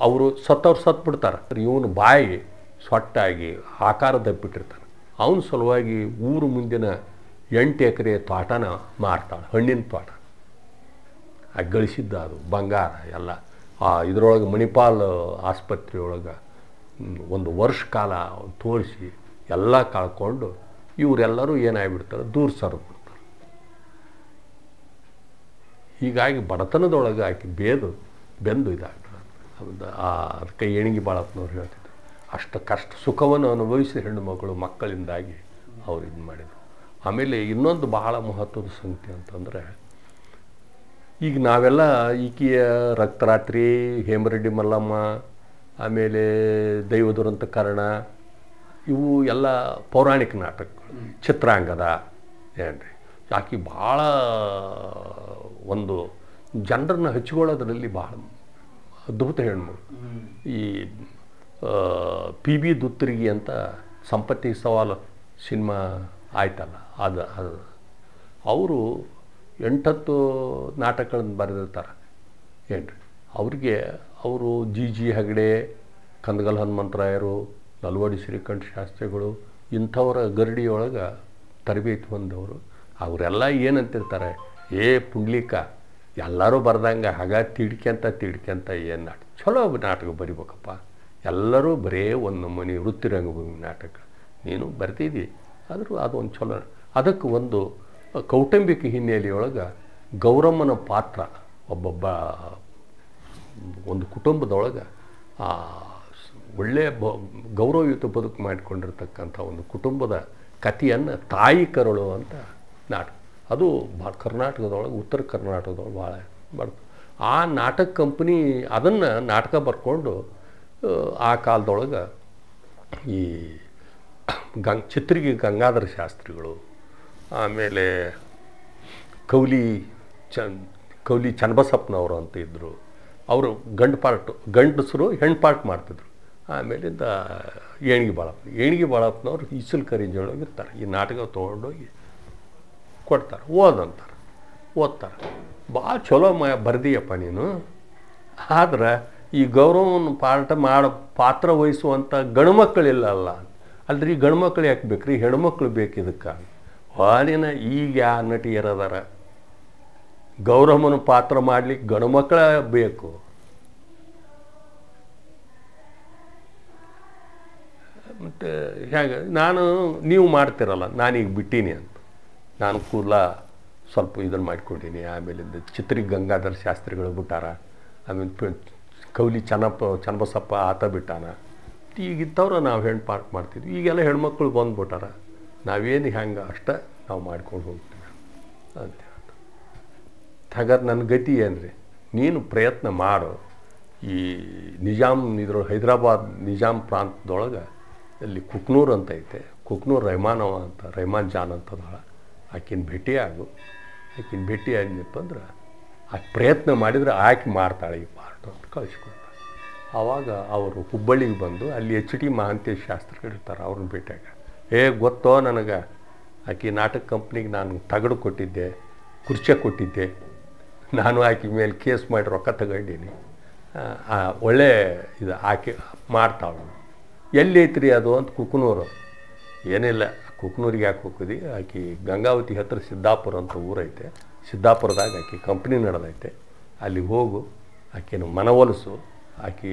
ಅವರು ಸತ್ತವ್ರು ಸತ್ಬಿಡ್ತಾರೆ ಇವನು ಬಾಯಿ ಸೊಟ್ಟಾಗಿ ಆಕಾರ ದಬ್ಬಿಟ್ಟಿರ್ತಾನೆ ಅವನ ಸಲುವಾಗಿ ಊರು ಮುಂದಿನ ಎಂಟು ಎಕರೆ ತೋಟನ ಮಾರ್ತಾಳೆ ಹಣ್ಣಿನ ತೋಟ ಆ ಗಳಿಸಿದ್ದ ಅದು ಬಂಗಾರ ಎಲ್ಲ ಆ ಇದರೊಳಗೆ ಮಣಿಪಾಲ್ ಆಸ್ಪತ್ರೆಯೊಳಗೆ ಒಂದು ವರ್ಷ ಕಾಲ ತೋರಿಸಿ ಎಲ್ಲ ಕಳ್ಕೊಂಡು ಇವರೆಲ್ಲರೂ ಏನಾಗ್ಬಿಡ್ತಾರೆ ದೂರ ಸರ್ಬಿಡ್ತಾರೆ ಹೀಗಾಗಿ ಬಡತನದೊಳಗೆ ಆಕೆ ಬೇದು ಬೆಂದು ಇದಾಗ್ತದೆ ಆ ಅದಕ್ಕೆ ಏಣಿಗೆ ಬಾಳಪ್ಪನವ್ರು ಹೇಳ್ತಿದ್ರು ಅಷ್ಟು ಕಷ್ಟ ಸುಖವನ್ನು ಅನುಭವಿಸಿ ಹೆಣ್ಣು ಮಕ್ಕಳು ಮಕ್ಕಳಿಂದಾಗಿ ಅವ್ರು ಇದು ಮಾಡಿದರು ಆಮೇಲೆ ಇನ್ನೊಂದು ಬಹಳ ಮಹತ್ವದ ಸಂಗತಿ ಅಂತಂದರೆ ಈಗ ನಾವೆಲ್ಲ ಈಕೆಯ ರಕ್ತರಾತ್ರಿ ಹೇಮರೆಡ್ಡಿ ಮಲ್ಲಮ್ಮ ಆಮೇಲೆ ದೈವ ದುರಂತ ಇವು ಎಲ್ಲ ಪೌರಾಣಿಕ ನಾಟಕಗಳು ಚಿತ್ರಾಂಗದ ಏನ್ರಿ ಆಕೆ ಭಾಳ ಒಂದು ಜನರನ್ನು ಹಚ್ಕೊಳ್ಳೋದ್ರಲ್ಲಿ ಭಾಳ ಅದ್ಭುತ ಹೆಣ್ಮಗಳು ಈ ಪಿ ಬಿ ದುತ್ತರಿಗಿ ಅಂತ ಸಂಪತ್ತಿ ಸವಾಲು ಸಿನಿಮಾ ಆಯ್ತಲ್ಲ ಅದು ಅದು ಅವರು ಎಂಟತ್ತು ನಾಟಕಗಳನ್ನು ಬರೆದಿರ್ತಾರೆ ಏನು ಅವ್ರಿಗೆ ಅವರು ಜಿ ಜಿ ಹೆಗಡೆ ಕಂದಗಲ್ ಹನುಮಂತರಾಯರು ನಲ್ವಡಿ ಶ್ರೀಕಂಠ ಶಾಸ್ತ್ರಿಗಳು ಇಂಥವರ ಗರಡಿಯೊಳಗೆ ತರಬೇತಿ ಬಂದವರು ಅವರೆಲ್ಲ ಏನಂತಿರ್ತಾರೆ ಏ ಪುಂಡ್ಲಿಕ ಎಲ್ಲರೂ ಬರ್ದಂಗೆ ಹಾಗ ತಿಡ್ಕ್ಯಂತ ತಿಡ್ಕೊಂತ ಏನು ನಾಟಕ ಚಲೋ ನಾಟಕ ಬರಿಬೇಕಪ್ಪ ಎಲ್ಲರೂ ಬರೇ ಒಂದು ಮನೆ ವೃತ್ತಿ ನಾಟಕ ನೀನು ಬರ್ತಿದ್ದಿ ಆದರೂ ಅದೊಂದು ಚಲೋ ಅದಕ್ಕೆ ಒಂದು ಕೌಟುಂಬಿಕ ಹಿನ್ನೆಲೆಯೊಳಗೆ ಗೌರಮ್ಮನ ಪಾತ್ರ ಒಬ್ಬೊಬ್ಬ ಒಂದು ಕುಟುಂಬದೊಳಗೆ ಆ ಒಳ್ಳೆಯ ಬ ಗೌರವಯುತ ಬದುಕು ಮಾಡಿಕೊಂಡಿರ್ತಕ್ಕಂಥ ಒಂದು ಕುಟುಂಬದ ಕಥೆಯನ್ನು ತಾಯಿ ಕರುಳು ಅಂತ ನಾಟಕ ಅದು ಭಾಳ ಕರ್ನಾಟಕದೊಳಗೆ ಉತ್ತರ ಕರ್ನಾಟಕದೊಳಗೆ ಭಾಳ ಬರ್ತದೆ ಆ ನಾಟಕ ಕಂಪ್ನಿ ಅದನ್ನು ನಾಟಕ ಬರ್ಕೊಂಡು ಆ ಕಾಲದೊಳಗೆ ಈ ಗಂಗ್ ಚಿತ್ರಿಗೆ ಗಂಗಾಧರ ಶಾಸ್ತ್ರಿಗಳು ಆಮೇಲೆ ಕೌಲಿ ಚನ್ ಕೌಲಿ ಚನ್ನಬಸಪ್ಪನವರು ಅಂತ ಇದ್ದರು ಅವರು ಗಂಡು ಪಾರ್ಟು ಗಂಡಸರು ಹೆಣ್ಣು ಪಾರ್ಟ್ ಮಾಡ್ತಿದ್ರು ಆಮೇಲಿಂದ ಏಣಿಗೆ ಬಾಳಪ್ಪ ಏಣಿಗೆ ಬಾಳಪ್ಪನವ್ರು ಇಸಲ್ ಕರಿಂಜೊಳಗೆ ಇರ್ತಾರೆ ಈ ನಾಟಕ ತೊಗೊಂಡೋಗಿ ಕೊಡ್ತಾರೆ ಓದಂತಾರೆ ಓದ್ತಾರೆ ಭಾಳ ಚಲೋ ಮ ಬರ್ದಿಯಪ್ಪ ನೀನು ಆದ್ರೆ ಈ ಗೌರವನ ಪಾಠ ಮಾಡೋ ಪಾತ್ರ ವಹಿಸುವಂಥ ಗಂಡ್ಮಕ್ಳಿಲ್ಲ ಅಲ್ಲ ಅಲ್ರಿ ಗಂಡ್ಮಕ್ಳು ಯಾಕೆ ಬೇಕ್ರಿ ಹೆಣ್ಮಕ್ಳು ಬೇಕು ಇದಕ್ಕೆ ಹಾಲಿನ ಈಗ ಯಾ ನಟಿಯರದಾರ ಗೌರವನ ಪಾತ್ರ ಮಾಡಲಿಕ್ಕೆ ಮಕ್ಕಳ ಬೇಕು ಮತ್ತು ಹೇಗೆ ನಾನು ನೀವು ಮಾಡ್ತಿರಲ್ಲ ನಾನೀಗ ಬಿಟ್ಟೀನಿ ಅಂತ ನಾನು ಕೂಲ ಸ್ವಲ್ಪ ಇದನ್ನು ಮಾಡಿಕೊಂಡೀನಿ ಆಮೇಲೆ ಚಿತ್ರಿ ಗಂಗಾಧರ ಶಾಸ್ತ್ರಿಗಳು ಬಿಟ್ಟಾರ ಆಮೇಲೆ ಕೌಲಿ ಚೆನ್ನಪ್ಪ ಚನ್ನಬಸಪ್ಪ ಆತ ಬಿಟ್ಟಾನ ಈಗ ಇದ್ದವ್ರು ನಾವು ಹೆಣ್ಣು ಪಾರ್ಕ್ ಮಾಡ್ತಿದ್ವಿ ಈಗೆಲ್ಲ ಹೆಣ್ಮಕ್ಳು ಬಂದುಬಿಟ್ಟಾರ ನಾವೇನು ಹೆಂಗೆ ಅಷ್ಟೇ ನಾವು ಮಾಡ್ಕೊಂಡು ಹೋಗ್ತೀವಿ ಅಂತ ಹಾಗಾದ್ರೆ ನನ್ನ ಗತಿ ಏನ್ರಿ ನೀನು ಪ್ರಯತ್ನ ಮಾಡು ಈ ನಿಜಾಮ್ ಇದ್ರೊಳಗೆ ಹೈದರಾಬಾದ್ ನಿಜಾಮ್ ಪ್ರಾಂತದೊಳಗೆ ಅಲ್ಲಿ ಕುಕ್ನೂರ್ ಅಂತ ಐತೆ ಕುಕ್ನೂರ್ ಅವ ಅಂತ ರೆಹಮಾನ್ ಜಾನ್ ಅಂತದಾಳ ಆಕಿನ ಭೇಟಿ ಆಗು ಆಕಿನ ಭೇಟಿ ಆದ್ನಪ್ಪ ಅಂದ್ರೆ ಆಕೆ ಪ್ರಯತ್ನ ಮಾಡಿದರೆ ಆಕೆ ಮಾರ್ತಾಳೆ ಈ ಪಾರ್ಟ್ ಅಂತ ಕಳಿಸ್ಕೊಂಡ ಆವಾಗ ಅವರು ಹುಬ್ಬಳ್ಳಿಗೆ ಬಂದು ಅಲ್ಲಿ ಎಚ್ ಡಿ ಮಹಾಂತೇಶ್ ಶಾಸ್ತ್ರಗಳಿರ್ತಾರೆ ಅವ್ರನ್ನ ಭೇಟಿಯಾಗ ಏ ಗೊತ್ತೋ ನನಗೆ ಆಕೆ ನಾಟಕ ಕಂಪ್ನಿಗೆ ನಾನು ತಗಡು ಕೊಟ್ಟಿದ್ದೆ ಕುರ್ಚೆ ಕೊಟ್ಟಿದ್ದೆ ನಾನು ಆಕೆ ಮೇಲೆ ಕೇಸ್ ಮಾಡಿ ರೊಕ್ಕ ತಗೊಂಡೀನಿ ಒಳ್ಳೆ ಇದು ಆಕೆ ಮಾಡ್ತಾವಳು ಎಲ್ಲಿ ಐತ್ರಿ ಅದು ಅಂತ ಕುಕ್ನೂರು ಏನಿಲ್ಲ ಕುಕ್ನೂರಿಗೆ ಯಾಕೆ ಹೋಗಿದ್ವಿ ಆಕೆ ಗಂಗಾವತಿ ಹತ್ತಿರ ಸಿದ್ದಾಪುರ ಅಂತ ಊರೈತೆ ಸಿದ್ದಾಪುರದಾಗ ಆಕೆ ಕಂಪ್ನಿ ನಡೆದೈತೆ ಅಲ್ಲಿ ಹೋಗು ಆಕೆನ ಮನವೊಲಿಸು ಆಕೆ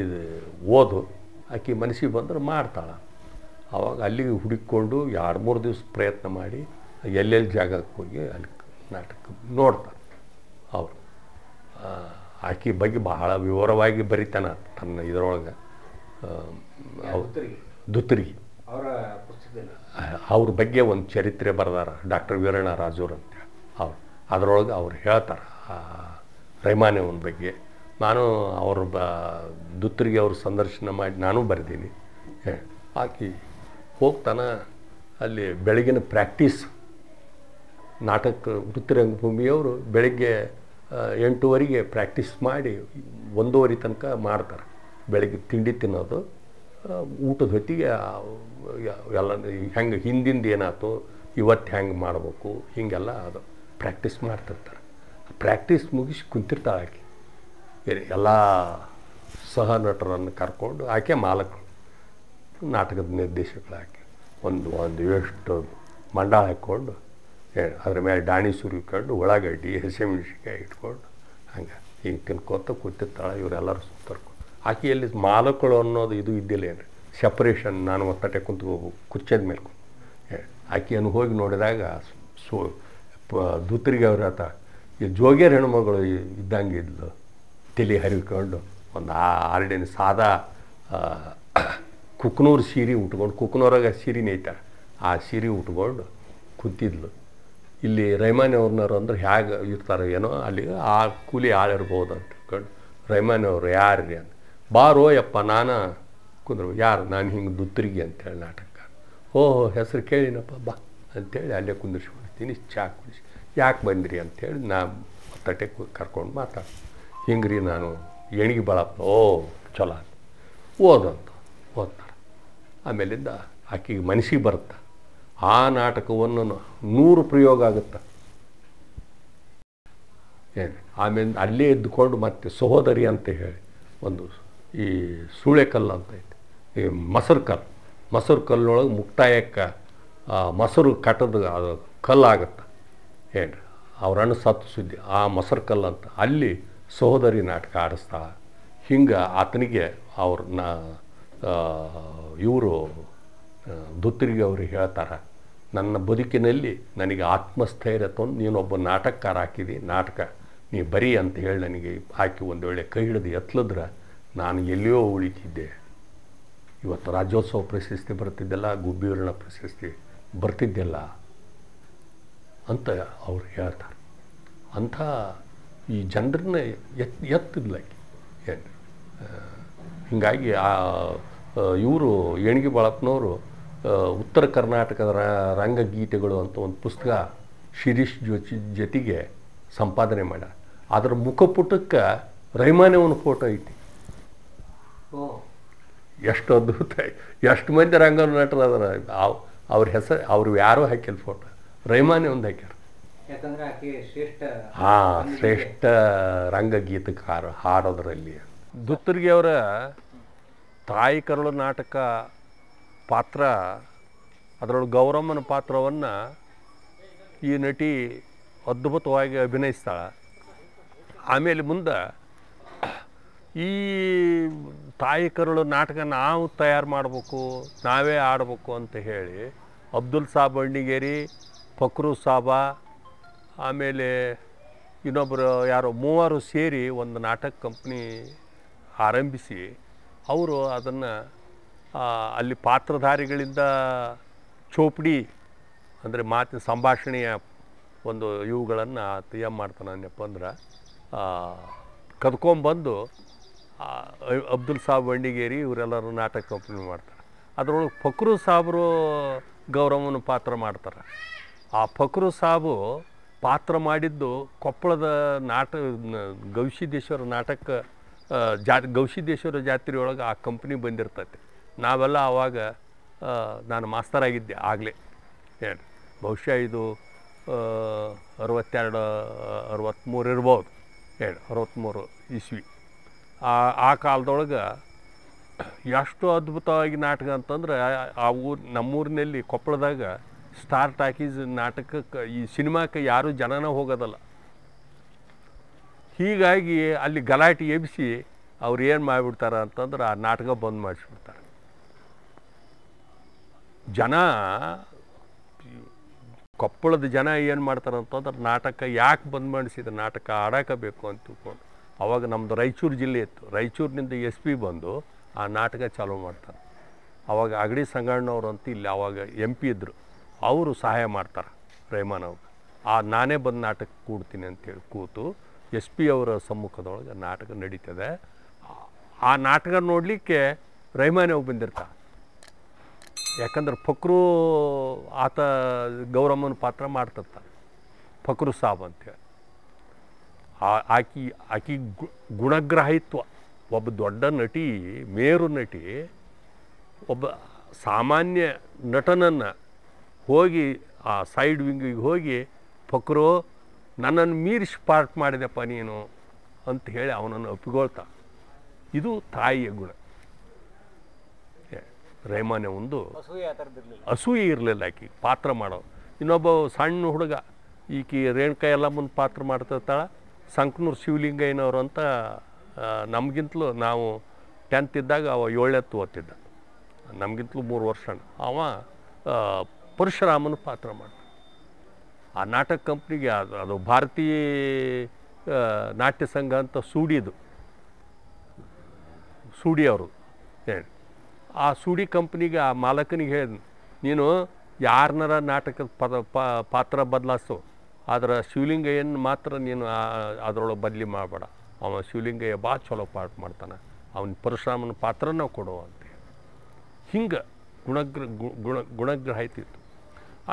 ಇದು ಓದು ಆಕೆ ಮನಸ್ಸಿಗೆ ಬಂದ್ರೆ ಮಾಡ್ತಾಳೆ ಆವಾಗ ಅಲ್ಲಿಗೆ ಹುಡುಕಿಕೊಂಡು ಎರಡು ಮೂರು ದಿವಸ ಪ್ರಯತ್ನ ಮಾಡಿ ಎಲ್ಲೆಲ್ಲಿ ಜಾಗಕ್ಕೆ ಹೋಗಿ ಅಲ್ಲಿ ನಾಟಕ ನೋಡ್ತಾರೆ ಅವರು ಆಕೆ ಬಗ್ಗೆ ಬಹಳ ವಿವರವಾಗಿ ಬರಿತಾನೆ ತನ್ನ ಇದರೊಳಗೆ ಅವರ ಅವ್ರ ಬಗ್ಗೆ ಒಂದು ಚರಿತ್ರೆ ಬರೆದಾರ ಡಾಕ್ಟರ್ ವೀರಣ್ಣ ರಾಜೂರ್ ಅಂತೇಳಿ ಅವ್ರು ಅದರೊಳಗೆ ಅವ್ರು ಹೇಳ್ತಾರೆ ಅವನ ಬಗ್ಗೆ ನಾನು ಅವ್ರ ಬ ದುತ್ರಿಗೆ ಅವ್ರ ಸಂದರ್ಶನ ಮಾಡಿ ನಾನು ಬರೆದೀನಿ ಆಕೆ ಹೋಗ್ತಾನೆ ಅಲ್ಲಿ ಬೆಳಗಿನ ಪ್ರ್ಯಾಕ್ಟೀಸ್ ನಾಟಕ ವೃತ್ತಿರಂಗಭೂಮಿಯವರು ಬೆಳಗ್ಗೆ ಎಂಟುವರೆಗೆ ಪ್ರಾಕ್ಟೀಸ್ ಮಾಡಿ ಒಂದೂವರೆ ತನಕ ಮಾಡ್ತಾರೆ ಬೆಳಗ್ಗೆ ತಿಂಡಿ ತಿನ್ನೋದು ಊಟದ ಹೊತ್ತಿಗೆ ಎಲ್ಲ ಹೆಂಗೆ ಹಿಂದಿಂದ ಏನಾಯ್ತು ಇವತ್ತು ಹೆಂಗೆ ಮಾಡಬೇಕು ಹೀಗೆಲ್ಲ ಅದು ಪ್ರಾಕ್ಟೀಸ್ ಮಾಡ್ತಿರ್ತಾರೆ ಪ್ರಾಕ್ಟೀಸ್ ಮುಗಿಸಿ ಕುಂತಿರ್ತಾಳೆ ಆಕೆ ಎಲ್ಲ ಸಹ ನಟರನ್ನು ಕರ್ಕೊಂಡು ಆಕೆ ಮಾಲಕರು ನಾಟಕದ ನಿರ್ದೇಶಕರು ಆಕೆ ಒಂದು ಒಂದು ಎಷ್ಟು ಮಂಡಳ ಹಾಕ್ಕೊಂಡು ಅದ್ರ ಮೇಲೆ ಡಾಣಿ ಸುರಿಕೊಂಡು ಒಳಗಡ್ಡಿ ಡಿ ಹಸಿಮೆಣಸಿನ್ಕಾಯಿ ಇಟ್ಕೊಂಡು ಹಂಗೆ ಹಿಂಗೆ ತಿನ್ಕೋತ ಕೂತಿರ್ತಾಳೆ ಇವರೆಲ್ಲರೂ ಸುತ್ತರ್ಕೊ ಆಕೆಯಲ್ಲಿ ಮಾಲಕ್ಕಳು ಅನ್ನೋದು ಇದು ಇದ್ದಿಲ್ಲ ಏನು ಸಪ್ರೇಷನ್ ನಾನು ಒತ್ತಟೆ ಕುಂತ್ಕೋಬೇಕು ಕುಚ್ಚದ ಮೇಲೆ ಕುಂತು ಆಕೆಯನ್ನು ಹೋಗಿ ನೋಡಿದಾಗ ಸೋ ದೂತರಿಗೆ ಅವ್ರ ಆತ ಈ ಜೋಗಿಯರ್ ಹೆಣ್ಮಗಳು ಇದ್ದಂಗೆ ಇದ್ಲು ತಲೆ ಹರಿಕೊಂಡು ಒಂದು ಆ ಆರ್ಡಿನ ಸಾದಾ ಕುಕ್ನೂರು ಸೀರೆ ಉಟ್ಕೊಂಡು ಕುಕ್ನೂರಾಗ ಸೀರೆ ನೇಯ್ತಾರೆ ಆ ಸೀರೆ ಉಟ್ಕೊಂಡು ಕೂತಿದ್ಲು ಇಲ್ಲಿ ಅವ್ರನ್ನವ್ರು ಅಂದ್ರೆ ಹೇಗೆ ಇರ್ತಾರೆ ಏನೋ ಅಲ್ಲಿ ಆ ಕೂಲಿ ಆಳಿರ್ಬೋದು ಅಂತ ಕಣ್ ಅವರು ಯಾರು ರೀ ಅಂತ ಬಾರೋ ಯಪ್ಪ ನಾನು ಕುಂದ್ರು ಯಾರು ನಾನು ಹಿಂಗೆ ದುತ್ತರಿಗೆ ಅಂತೇಳಿ ನಾಟಕ ಓಹೋ ಹೆಸರು ಕೇಳಿನಪ್ಪ ಬಾ ಅಂತೇಳಿ ಅಲ್ಲೇ ಕುಂದಿರ್ಸ್ಕೊಂಡಿರ್ತೀನಿ ಚಾ ಕುಡಿಸಿ ಯಾಕೆ ಬಂದಿರಿ ಅಂಥೇಳಿ ನಾ ತಟ್ಟೆ ಕರ್ಕೊಂಡು ಮಾತಾಡ್ತೀನಿ ಹಿಂಗೆ ರೀ ನಾನು ಎಣಿಗೆ ಬಾಳಪ್ಪ ಓ ಚಲೋ ಓದಂತ ಓದ್ತಾರೆ ಆಮೇಲಿಂದ ಆಕೆಗೆ ಮನಸ್ಸಿಗೆ ಬರುತ್ತೆ ಆ ನಾಟಕವನ್ನು ನೂರು ಪ್ರಯೋಗ ಆಗುತ್ತೆ ಏನು ಆಮೇಲೆ ಅಲ್ಲೇ ಇದ್ದುಕೊಂಡು ಮತ್ತೆ ಸಹೋದರಿ ಅಂತ ಹೇಳಿ ಒಂದು ಈ ಸೂಳೆಕಲ್ಲು ಅಂತ ಐತೆ ಈ ಮೊಸರು ಕಲ್ಲು ಮೊಸರು ಕಲ್ಲೊಳಗೆ ಮುಕ್ತಾಯಕ್ಕೆ ಮೊಸರು ಕಟ್ಟದ ಅದು ಕಲ್ಲಾಗತ್ತೆ ಏನು ಅವರನ್ನು ಸತ್ತು ಸುದ್ದಿ ಆ ಮೊಸರು ಕಲ್ಲು ಅಂತ ಅಲ್ಲಿ ಸಹೋದರಿ ನಾಟಕ ಆಡಿಸ್ತಾ ಹಿಂಗೆ ಆತನಿಗೆ ಅವ್ರನ್ನ ಇವರು ದುತ್ತರಿಗೆ ಅವ್ರಿಗೆ ಹೇಳ್ತಾರೆ ನನ್ನ ಬದುಕಿನಲ್ಲಿ ನನಗೆ ಆತ್ಮಸ್ಥೈರ್ಯ ತಂದು ನೀನೊಬ್ಬ ನಾಟಕಕಾರ ಹಾಕಿದಿ ನಾಟಕ ನೀ ಬರೀ ಅಂತ ಹೇಳಿ ನನಗೆ ಹಾಕಿ ಒಂದು ವೇಳೆ ಕೈ ಹಿಡಿದು ಎತ್ತಲಿದ್ರೆ ನಾನು ಎಲ್ಲಿಯೋ ಉಳಿತಿದ್ದೆ ಇವತ್ತು ರಾಜ್ಯೋತ್ಸವ ಪ್ರಶಸ್ತಿ ಬರ್ತಿದ್ದೆಲ್ಲ ಗುಬ್ಬಿಯೂರಿನ ಪ್ರಶಸ್ತಿ ಬರ್ತಿದ್ದೆಲ್ಲ ಅಂತ ಅವ್ರು ಹೇಳ್ತಾರೆ ಅಂಥ ಈ ಜನರನ್ನ ಎತ್ ಎತ್ತಿದ್ಲ ಹೀಗಾಗಿ ಆ ಇವರು ಏಣಿಗೆ ಬಾಳಪ್ಪನವರು ಉತ್ತರ ಕರ್ನಾಟಕದ ರಂಗಗೀತೆಗಳು ಅಂತ ಒಂದು ಪುಸ್ತಕ ಶಿರೀಶ್ ಜೋಚಿ ಜೊತೆಗೆ ಸಂಪಾದನೆ ಮಾಡ ಅದರ ಮುಖಪುಟಕ್ಕೆ ರೈಮಾನೆ ಒಂದು ಫೋಟೋ ಐತಿ ಎಷ್ಟು ಅದ್ಭುತ ಎಷ್ಟು ಮಂದಿ ರಂಗ ನಟರು ಅದರ ಅವ್ರ ಹೆಸರು ಅವ್ರು ಯಾರೋ ಹಾಕಿಲ್ಲ ಫೋಟೋ ರೈಮಾನೆ ಒಂದು ಹಾಕ್ಯಾರ ಹಾಂ ಶ್ರೇಷ್ಠ ರಂಗಗೀತಕ್ಕೆ ಹಾರ ಹಾಡೋದ್ರಲ್ಲಿ ದುತ್ತರಿಗೆ ಅವರ ತಾಯಿ ಕರುಳು ನಾಟಕ ಪಾತ್ರ ಅದರೊಳಗೆ ಗೌರಮ್ಮನ ಪಾತ್ರವನ್ನು ಈ ನಟಿ ಅದ್ಭುತವಾಗಿ ಅಭಿನಯಿಸ್ತಾಳೆ ಆಮೇಲೆ ಮುಂದೆ ಈ ತಾಯಿ ಕರುಳು ನಾಟಕ ನಾವು ತಯಾರು ಮಾಡಬೇಕು ನಾವೇ ಆಡಬೇಕು ಅಂತ ಹೇಳಿ ಅಬ್ದುಲ್ ಸಾಬ್ ಅಣ್ಣಿಗೇರಿ ಫಕ್ರು ಸಾಬ ಆಮೇಲೆ ಇನ್ನೊಬ್ಬರು ಯಾರೋ ಮೂವರು ಸೇರಿ ಒಂದು ನಾಟಕ ಕಂಪ್ನಿ ಆರಂಭಿಸಿ ಅವರು ಅದನ್ನು ಅಲ್ಲಿ ಪಾತ್ರಧಾರಿಗಳಿಂದ ಚೋಪಡಿ ಅಂದರೆ ಮಾತಿನ ಸಂಭಾಷಣೆಯ ಒಂದು ಇವುಗಳನ್ನು ತಯಾರು ಮಾಡ್ತಾನೆ ಅನ್ಯಪ್ಪ ಅಂದ್ರೆ ಕದ್ಕೊಂಬಂದು ಅಬ್ದುಲ್ ಸಾಬ್ ವಂಡಿಗೇರಿ ಇವರೆಲ್ಲರೂ ನಾಟಕ ಕಂಪನಿ ಮಾಡ್ತಾರೆ ಅದರೊಳಗೆ ಫಕ್ರು ಸಾಬ್ರು ಗೌರವನ ಪಾತ್ರ ಮಾಡ್ತಾರೆ ಆ ಫಕ್ರು ಸಾಬು ಪಾತ್ರ ಮಾಡಿದ್ದು ಕೊಪ್ಪಳದ ನಾಟ ಗವಿಸಿದ್ದೇಶ್ವರ ನಾಟಕ ಜಾ ಗವಿಸಿದ್ದೇಶ್ವರ ಜಾತ್ರೆಯೊಳಗೆ ಆ ಕಂಪ್ನಿ ಬಂದಿರ್ತೈತೆ ನಾವೆಲ್ಲ ಆವಾಗ ನಾನು ಮಾಸ್ತರಾಗಿದ್ದೆ ಆಗಲೇ ಹೇಳಿ ಬಹುಶಃ ಇದು ಅರವತ್ತೆರಡು ಅರವತ್ತ್ಮೂರು ಇರ್ಬೋದು ಹೇಳಿ ಅರವತ್ತ್ಮೂರು ಇಸ್ವಿ ಆ ಆ ಕಾಲದೊಳಗೆ ಎಷ್ಟು ಅದ್ಭುತವಾಗಿ ನಾಟಕ ಅಂತಂದ್ರೆ ಆ ಊರು ನಮ್ಮೂರಿನಲ್ಲಿ ಕೊಪ್ಪಳದಾಗ ಸ್ಟಾರ್ ಟಾಕೀಸ್ ನಾಟಕಕ್ಕೆ ಈ ಸಿನಿಮಾಕ್ಕೆ ಯಾರೂ ಜನನ ಹೋಗೋದಲ್ಲ ಹೀಗಾಗಿ ಅಲ್ಲಿ ಗಲಾಟೆ ಎಬ್ಬಿಸಿ ಅವ್ರು ಏನು ಮಾಡಿಬಿಡ್ತಾರೆ ಅಂತಂದ್ರೆ ಆ ನಾಟಕ ಬಂದ್ ಮಾಡಿಸ್ಬಿಡ್ತಾರೆ ಜನ ಕೊಪ್ಪಳದ ಜನ ಏನು ಮಾಡ್ತಾರೆ ಅಂತಂದ್ರೆ ನಾಟಕ ಯಾಕೆ ಬಂದ್ ಮಾಡಿಸಿದ ನಾಟಕ ಆಡಾಕ ಬೇಕು ಅಂತ ತಿಳ್ಕೊಂಡು ಅವಾಗ ನಮ್ಮದು ರಾಯಚೂರು ಜಿಲ್ಲೆ ಇತ್ತು ರಾಯಚೂರಿನಿಂದ ಎಸ್ ಪಿ ಬಂದು ಆ ನಾಟಕ ಚಾಲು ಮಾಡ್ತಾರೆ ಅವಾಗ ಅಗಡಿ ಸಂಗಣ್ಣವ್ರು ಅಂತ ಇಲ್ಲಿ ಅವಾಗ ಎಂ ಪಿ ಇದ್ದರು ಅವರು ಸಹಾಯ ಮಾಡ್ತಾರೆ ರೆಹಮಾನ್ ಅವರು ಆ ನಾನೇ ಬಂದು ನಾಟಕ ಕೂಡ್ತೀನಿ ಅಂತೇಳಿ ಕೂತು ಎಸ್ ಪಿ ಅವರ ಸಮ್ಮುಖದೊಳಗೆ ನಾಟಕ ನಡೀತದೆ ಆ ನಾಟಕ ನೋಡಲಿಕ್ಕೆ ರೆಹಮಾನ್ ಅವ್ರು ಬಂದಿರ್ತಾರೆ ಯಾಕಂದ್ರೆ ಫಕ್ರು ಆತ ಗೌರಮ್ಮನ ಪಾತ್ರ ಮಾಡ್ತತ್ತ ಫಕ್ರು ಸಾಬ್ ಅಂತೇಳಿ ಆ ಆಕಿ ಆಕಿ ಗುಣಗ್ರಹಿತ್ವ ಒಬ್ಬ ದೊಡ್ಡ ನಟಿ ಮೇರು ನಟಿ ಒಬ್ಬ ಸಾಮಾನ್ಯ ನಟನನ್ನು ಹೋಗಿ ಆ ಸೈಡ್ ವಿಂಗಿಗೆ ಹೋಗಿ ಫಕ್ರು ನನ್ನನ್ನು ಮೀರಿಸಿ ಪಾರ್ಟ್ ಮಾಡಿದೆಪ್ಪ ನೀನು ಅಂತ ಹೇಳಿ ಅವನನ್ನು ಒಪ್ಪಿಕೊಳ್ತಾ ಇದು ತಾಯಿಯ ಗುಣ ರೆಹಮಾನೆ ಒಂದು ಅಸೂಯೆ ಇರಲಿಲ್ಲ ಆಕೆ ಪಾತ್ರ ಮಾಡೋ ಇನ್ನೊಬ್ಬ ಸಣ್ಣ ಹುಡುಗ ಈಕೆ ಎಲ್ಲ ಮುಂದೆ ಪಾತ್ರ ಮಾಡ್ತಿರ್ತಾಳೆ ಸಂಕನೂರು ಶಿವಲಿಂಗಯ್ಯನವರು ಅಂತ ನಮಗಿಂತಲೂ ನಾವು ಟೆಂತ್ ಇದ್ದಾಗ ಅವ ಏಳೆತ್ತು ಓದ್ತಿದ್ದ ನಮಗಿಂತಲೂ ಮೂರು ವರ್ಷ ಅವ ಪರಶುರಾಮನ ಪಾತ್ರ ಮಾಡ ಆ ನಾಟಕ ಕಂಪ್ನಿಗೆ ಅದು ಅದು ಭಾರತೀಯ ನಾಟ್ಯ ಸಂಘ ಅಂತ ಸೂಡಿದು ಸೂಡಿ ಅವರು ಹೇಳಿ ಆ ಸೂಡಿ ಕಂಪ್ನಿಗೆ ಆ ಮಾಲಕನಿಗೆ ಹೇಳಿದ್ ನೀನು ಯಾರನ್ನಾರ ನಾಟಕದ ಪದ ಪಾತ್ರ ಬದಲಾಸು ಆದ್ರೆ ಶಿವಲಿಂಗಯ್ಯನ ಮಾತ್ರ ನೀನು ಅದರೊಳಗೆ ಬದಲಿ ಮಾಡಬೇಡ ಅವ ಶಿವಲಿಂಗಯ್ಯ ಭಾಳ ಚಲೋ ಪಾಠ ಮಾಡ್ತಾನೆ ಅವನ ಪರಶುರಾಮನ ಪಾತ್ರನ ಕೊಡು ಅಂತ ಹಿಂಗೆ ಗುಣಗ್ರ ಗುಣ ಆಯ್ತಿತ್ತು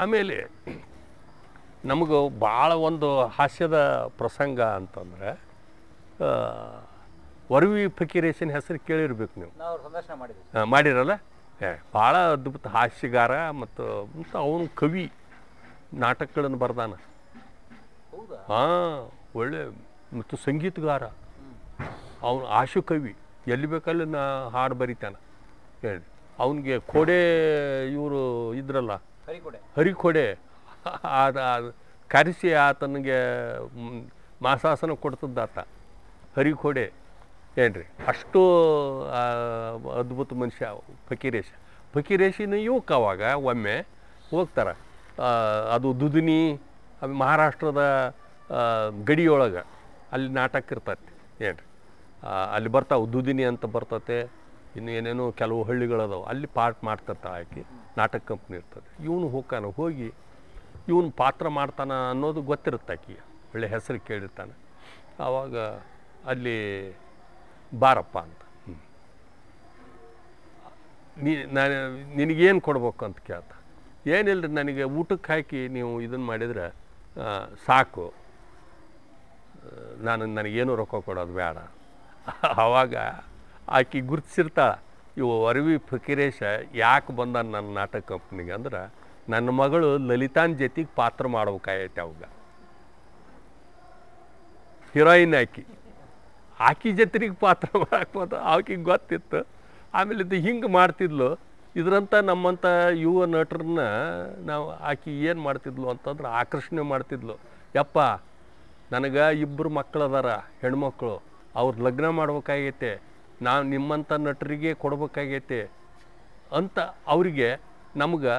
ಆಮೇಲೆ ನಮಗೂ ಭಾಳ ಒಂದು ಹಾಸ್ಯದ ಪ್ರಸಂಗ ಅಂತಂದರೆ ವರವಿ ಫಕೀರೇಶನ್ ಹೆಸರು ಕೇಳಿರ್ಬೇಕು ನೀವು ಮಾಡಿರಲ್ಲ ಏ ಭಾಳ ಅದ್ಭುತ ಹಾಸ್ಯಗಾರ ಮತ್ತು ಅವನು ಕವಿ ನಾಟಕಗಳನ್ನು ಬರ್ದಾನ ಹಾಂ ಒಳ್ಳೆ ಮತ್ತು ಸಂಗೀತಗಾರ ಅವನು ಆಶು ಕವಿ ಎಲ್ಲಿ ಬೇಕಲ್ಲಿ ನಾ ಹಾಡು ಬರಿತಾನೆ ಹೇಳಿ ಅವನಿಗೆ ಕೊಡೆ ಇವರು ಇದ್ರಲ್ಲ ಹರಿಕೋಡೆ ಅದು ಕರೆಸಿ ಆತನಿಗೆ ಮಾಸಾಸನ ಕೊಡ್ತದ್ದಾತ ಹರಿಕೋಡೆ ಏನ್ರಿ ಅಷ್ಟು ಅದ್ಭುತ ಮನುಷ್ಯ ಫಕೀರೇಶ ಫಕೀರೇಶಿನ ಯುವಕ ಅವಾಗ ಒಮ್ಮೆ ಹೋಗ್ತಾರೆ ಅದು ದುದಿನಿ ಮಹಾರಾಷ್ಟ್ರದ ಗಡಿಯೊಳಗೆ ಅಲ್ಲಿ ನಾಟಕ ಇರ್ತೈತಿ ಏನ್ರಿ ಅಲ್ಲಿ ಬರ್ತಾವೆ ದುದಿನಿ ಅಂತ ಬರ್ತತೆ ಇನ್ನು ಏನೇನೋ ಕೆಲವು ಹಳ್ಳಿಗಳದಾವೆ ಅಲ್ಲಿ ಪಾರ್ಟ್ ಮಾಡ್ತಾ ಆಕೆ ನಾಟಕ ಕಂಪ್ನಿ ಇರ್ತದೆ ಇವನು ಹೋಗ್ತಾನೆ ಹೋಗಿ ಇವನು ಪಾತ್ರ ಮಾಡ್ತಾನೆ ಅನ್ನೋದು ಗೊತ್ತಿರುತ್ತೆ ಆಕೆಗೆ ಒಳ್ಳೆ ಹೆಸರು ಕೇಳಿರ್ತಾನೆ ಆವಾಗ ಅಲ್ಲಿ ಬಾರಪ್ಪ ಅಂತ ನೀ ನಾನು ನಿನಗೇನು ಕೊಡ್ಬೇಕು ಅಂತ ಕೇಳ್ತ ಏನಿಲ್ಲರಿ ನನಗೆ ಊಟಕ್ಕೆ ಹಾಕಿ ನೀವು ಇದನ್ನು ಮಾಡಿದರೆ ಸಾಕು ನಾನು ನನಗೇನು ರೊಕ್ಕ ಕೊಡೋದು ಬೇಡ ಆವಾಗ ಆಕೆ ಗುರುತಿಸಿರ್ತಾಳ ಇವು ಅರವಿ ಫಕೀರೇಶ ಯಾಕೆ ಬಂದ ನನ್ನ ನಾಟಕ ಕಂಪ್ನಿಗೆ ಅಂದ್ರೆ ನನ್ನ ಮಗಳು ಲಲಿತಾನ್ ಜೊತೆಗೆ ಪಾತ್ರ ಮಾಡ್ಬೇಕಾಗೈತೆ ಅವಾಗ ಹೀರೋಯಿನ್ ಆಕಿ ಆಕಿ ಜತ್ರಿಗೆ ಪಾತ್ರ ಮಾಡಾಕ್ಬೋದು ಆಕಿಗೆ ಗೊತ್ತಿತ್ತು ಆಮೇಲೆ ಇದು ಹಿಂಗೆ ಮಾಡ್ತಿದ್ಲು ಇದರಂಥ ನಮ್ಮಂಥ ಯುವ ನಟರನ್ನ ನಾವು ಆಕಿ ಏನು ಮಾಡ್ತಿದ್ಲು ಅಂತಂದ್ರೆ ಆಕರ್ಷಣೆ ಮಾಡ್ತಿದ್ಲು ಯಪ್ಪ ನನಗೆ ಇಬ್ಬರು ಮಕ್ಕಳದಾರ ಅದಾರ ಹೆಣ್ಮಕ್ಳು ಅವ್ರ ಲಗ್ನ ಮಾಡ್ಬೇಕಾಗೈತೆ ನಾವು ನಿಮ್ಮಂಥ ನಟರಿಗೆ ಕೊಡ್ಬೇಕಾಗೈತೆ ಅಂತ ಅವರಿಗೆ ನಮ್ಗೆ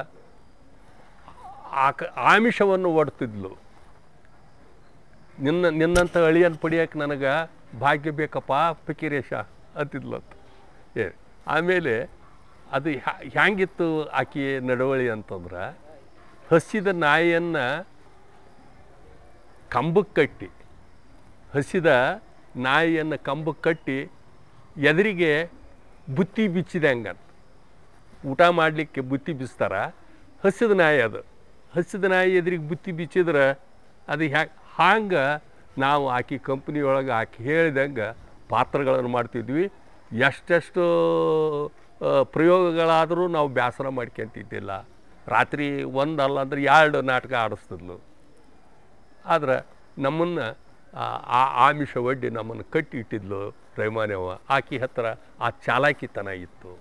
ಆಕ ಆಮಿಷವನ್ನು ಒಡ್ತಿದ್ಲು ನಿನ್ನ ನಿನ್ನಂಥ ಅಳಿಯನ್ನು ಪಡಿಯೋಕೆ ನನಗೆ ಭಾಗ್ಯ ಬೇಕಪ್ಪ ಫಕೀರೇಶ ಅಂತಿದ್ಲಂತ ಏ ಆಮೇಲೆ ಅದು ಹ್ಯಾಂಗಿತ್ತು ಆಕೆ ನಡವಳಿ ಅಂತಂದ್ರೆ ಹಸಿದ ನಾಯಿಯನ್ನು ಕಂಬಕ್ಕೆ ಕಟ್ಟಿ ಹಸಿದ ನಾಯಿಯನ್ನು ಕಂಬಕ್ಕೆ ಕಟ್ಟಿ ಎದುರಿಗೆ ಬುತ್ತಿ ಹಂಗಂತ ಊಟ ಮಾಡಲಿಕ್ಕೆ ಬುತ್ತಿ ಬಿಸ್ತಾರ ಹಸಿದ ನಾಯಿ ಅದು ಹಸಿದ ನಾಯಿ ಎದುರಿಗೆ ಬುತ್ತಿ ಬಿಚ್ಚಿದ್ರೆ ಅದು ಹ್ಯಾ ಹಾಂಗೆ ನಾವು ಆಕೆ ಕಂಪ್ನಿಯೊಳಗೆ ಆಕೆ ಹೇಳಿದಂಗೆ ಪಾತ್ರಗಳನ್ನು ಮಾಡ್ತಿದ್ವಿ ಎಷ್ಟೆಷ್ಟು ಪ್ರಯೋಗಗಳಾದರೂ ನಾವು ಬೇಸರ ಮಾಡ್ಕೊಂತಿದ್ದಿಲ್ಲ ರಾತ್ರಿ ಒಂದಲ್ಲ ಅಂದ್ರೆ ಎರಡು ನಾಟಕ ಆಡಿಸ್ತಿದ್ಲು ಆದ್ರೆ ನಮ್ಮನ್ನು ಆ ಆಮಿಷ ಒಡ್ಡಿ ನಮ್ಮನ್ನು ಕಟ್ಟಿ ಇಟ್ಟಿದ್ಲು ರೈಮಾನೇವ ಆಕೆ ಹತ್ತಿರ ಆ ಚಾಲಾಕಿತನ ಇತ್ತು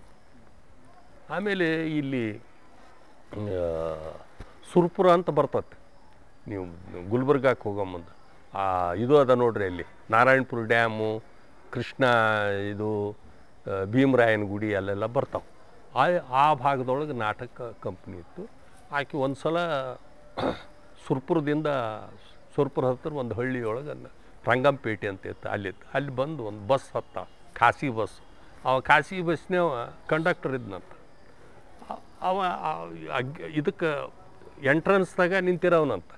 ಆಮೇಲೆ ಇಲ್ಲಿ ಸುರ್ಪುರ ಅಂತ ಬರ್ತದೆ ನೀವು ಗುಲ್ಬರ್ಗಕ್ಕೆ ಹೋಗೋ ಮುಂದೆ ಇದು ಅದ ನೋಡ್ರಿ ಅಲ್ಲಿ ನಾರಾಯಣಪುರ ಡ್ಯಾಮು ಕೃಷ್ಣ ಇದು ಭೀಮರಾಯನ ಗುಡಿ ಅಲ್ಲೆಲ್ಲ ಬರ್ತಾವೆ ಆ ಆ ಭಾಗದೊಳಗೆ ನಾಟಕ ಕಂಪ್ನಿ ಇತ್ತು ಆಕೆ ಒಂದು ಸಲ ಸುರ್ಪುರದಿಂದ ಸುರ್ಪುರ ಹತ್ತಿರ ಒಂದು ಹಳ್ಳಿಯೊಳಗೆ ರಂಗಂಪೇಟೆ ಅಂತ ಇತ್ತು ಅಲ್ಲಿತ್ತು ಅಲ್ಲಿ ಬಂದು ಒಂದು ಬಸ್ ಹತ್ತ ಖಾಸಿ ಬಸ್ ಅವ ಖಾಸಗಿ ಬಸ್ನೇ ಕಂಡಕ್ಟರ್ ಇದ್ನಂತ ಅವ ಇದಕ್ಕೆ ಎಂಟ್ರೆನ್ಸ್ದಾಗ ನಿಂತಿರೋನಂತ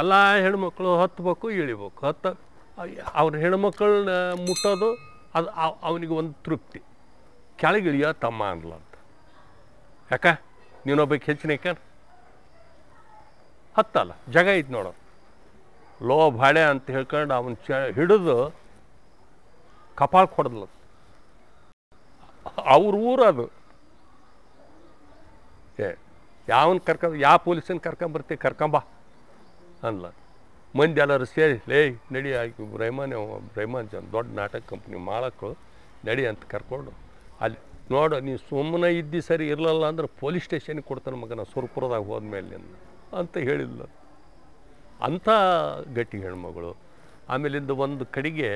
ಎಲ್ಲ ಹೆಣ್ಮಕ್ಳು ಹತ್ತಬೇಕು ಇಳಿಬೇಕು ಹತ್ತ ಅವ್ರ ಹೆಣ್ಮಕ್ಳನ್ನ ಮುಟ್ಟೋದು ಅದು ಅವನಿಗೆ ಒಂದು ತೃಪ್ತಿ ಕೆಳಗಿಳಿಯೋ ತಮ್ಮ ಅನ್ಲಂತ ಯಾಕ ನೀನೊಬ್ಬಕ್ಕೆ ಹೆಚ್ಚಿನ ಹತ್ತಲ್ಲ ಜಗ ಐತೆ ನೋಡೋ ಲೋ ಬಾಳೆ ಅಂತ ಹೇಳ್ಕೊಂಡು ಅವನು ಚ ಹಿಡಿದು ಕಪಾಳ ಕೊಡದ್ಲ ಅವ್ರ ಊರು ಅದು ಏ ಯಾವನ್ ಕರ್ಕೊಂಡು ಯಾವ ಪೊಲೀಸನ್ ಕರ್ಕೊಂಬರ್ತೀವಿ ಕರ್ಕೊಂಬಾ ಅನ್ಲ ಮಂದಿ ಎಲ್ಲರೂ ಸೇರಿ ಲೇ ನಡಿ ಆಗಿ ರೈಮಾನ್ ಬ್ರಹ್ಮಾನ್ ಜನ ದೊಡ್ಡ ನಾಟಕ ಕಂಪ್ನಿ ಮಾಡಕ್ಕಳು ನಡಿ ಅಂತ ಕರ್ಕೊಂಡು ಅಲ್ಲಿ ನೋಡು ನೀವು ಸುಮ್ಮನೆ ಇದ್ದಿ ಸರಿ ಇರಲಿಲ್ಲ ಅಂದ್ರೆ ಪೊಲೀಸ್ ಸ್ಟೇಷನ್ಗೆ ಕೊಡ್ತಾನೆ ಮಗನ ಸುರ್ಪುರದಾಗ ಮೇಲೆ ಅಂತ ಹೇಳಿಲ್ಲ ಅಂಥ ಗಟ್ಟಿ ಹೆಣ್ಮಗಳು ಆಮೇಲಿಂದ ಒಂದು ಕಡೆಗೆ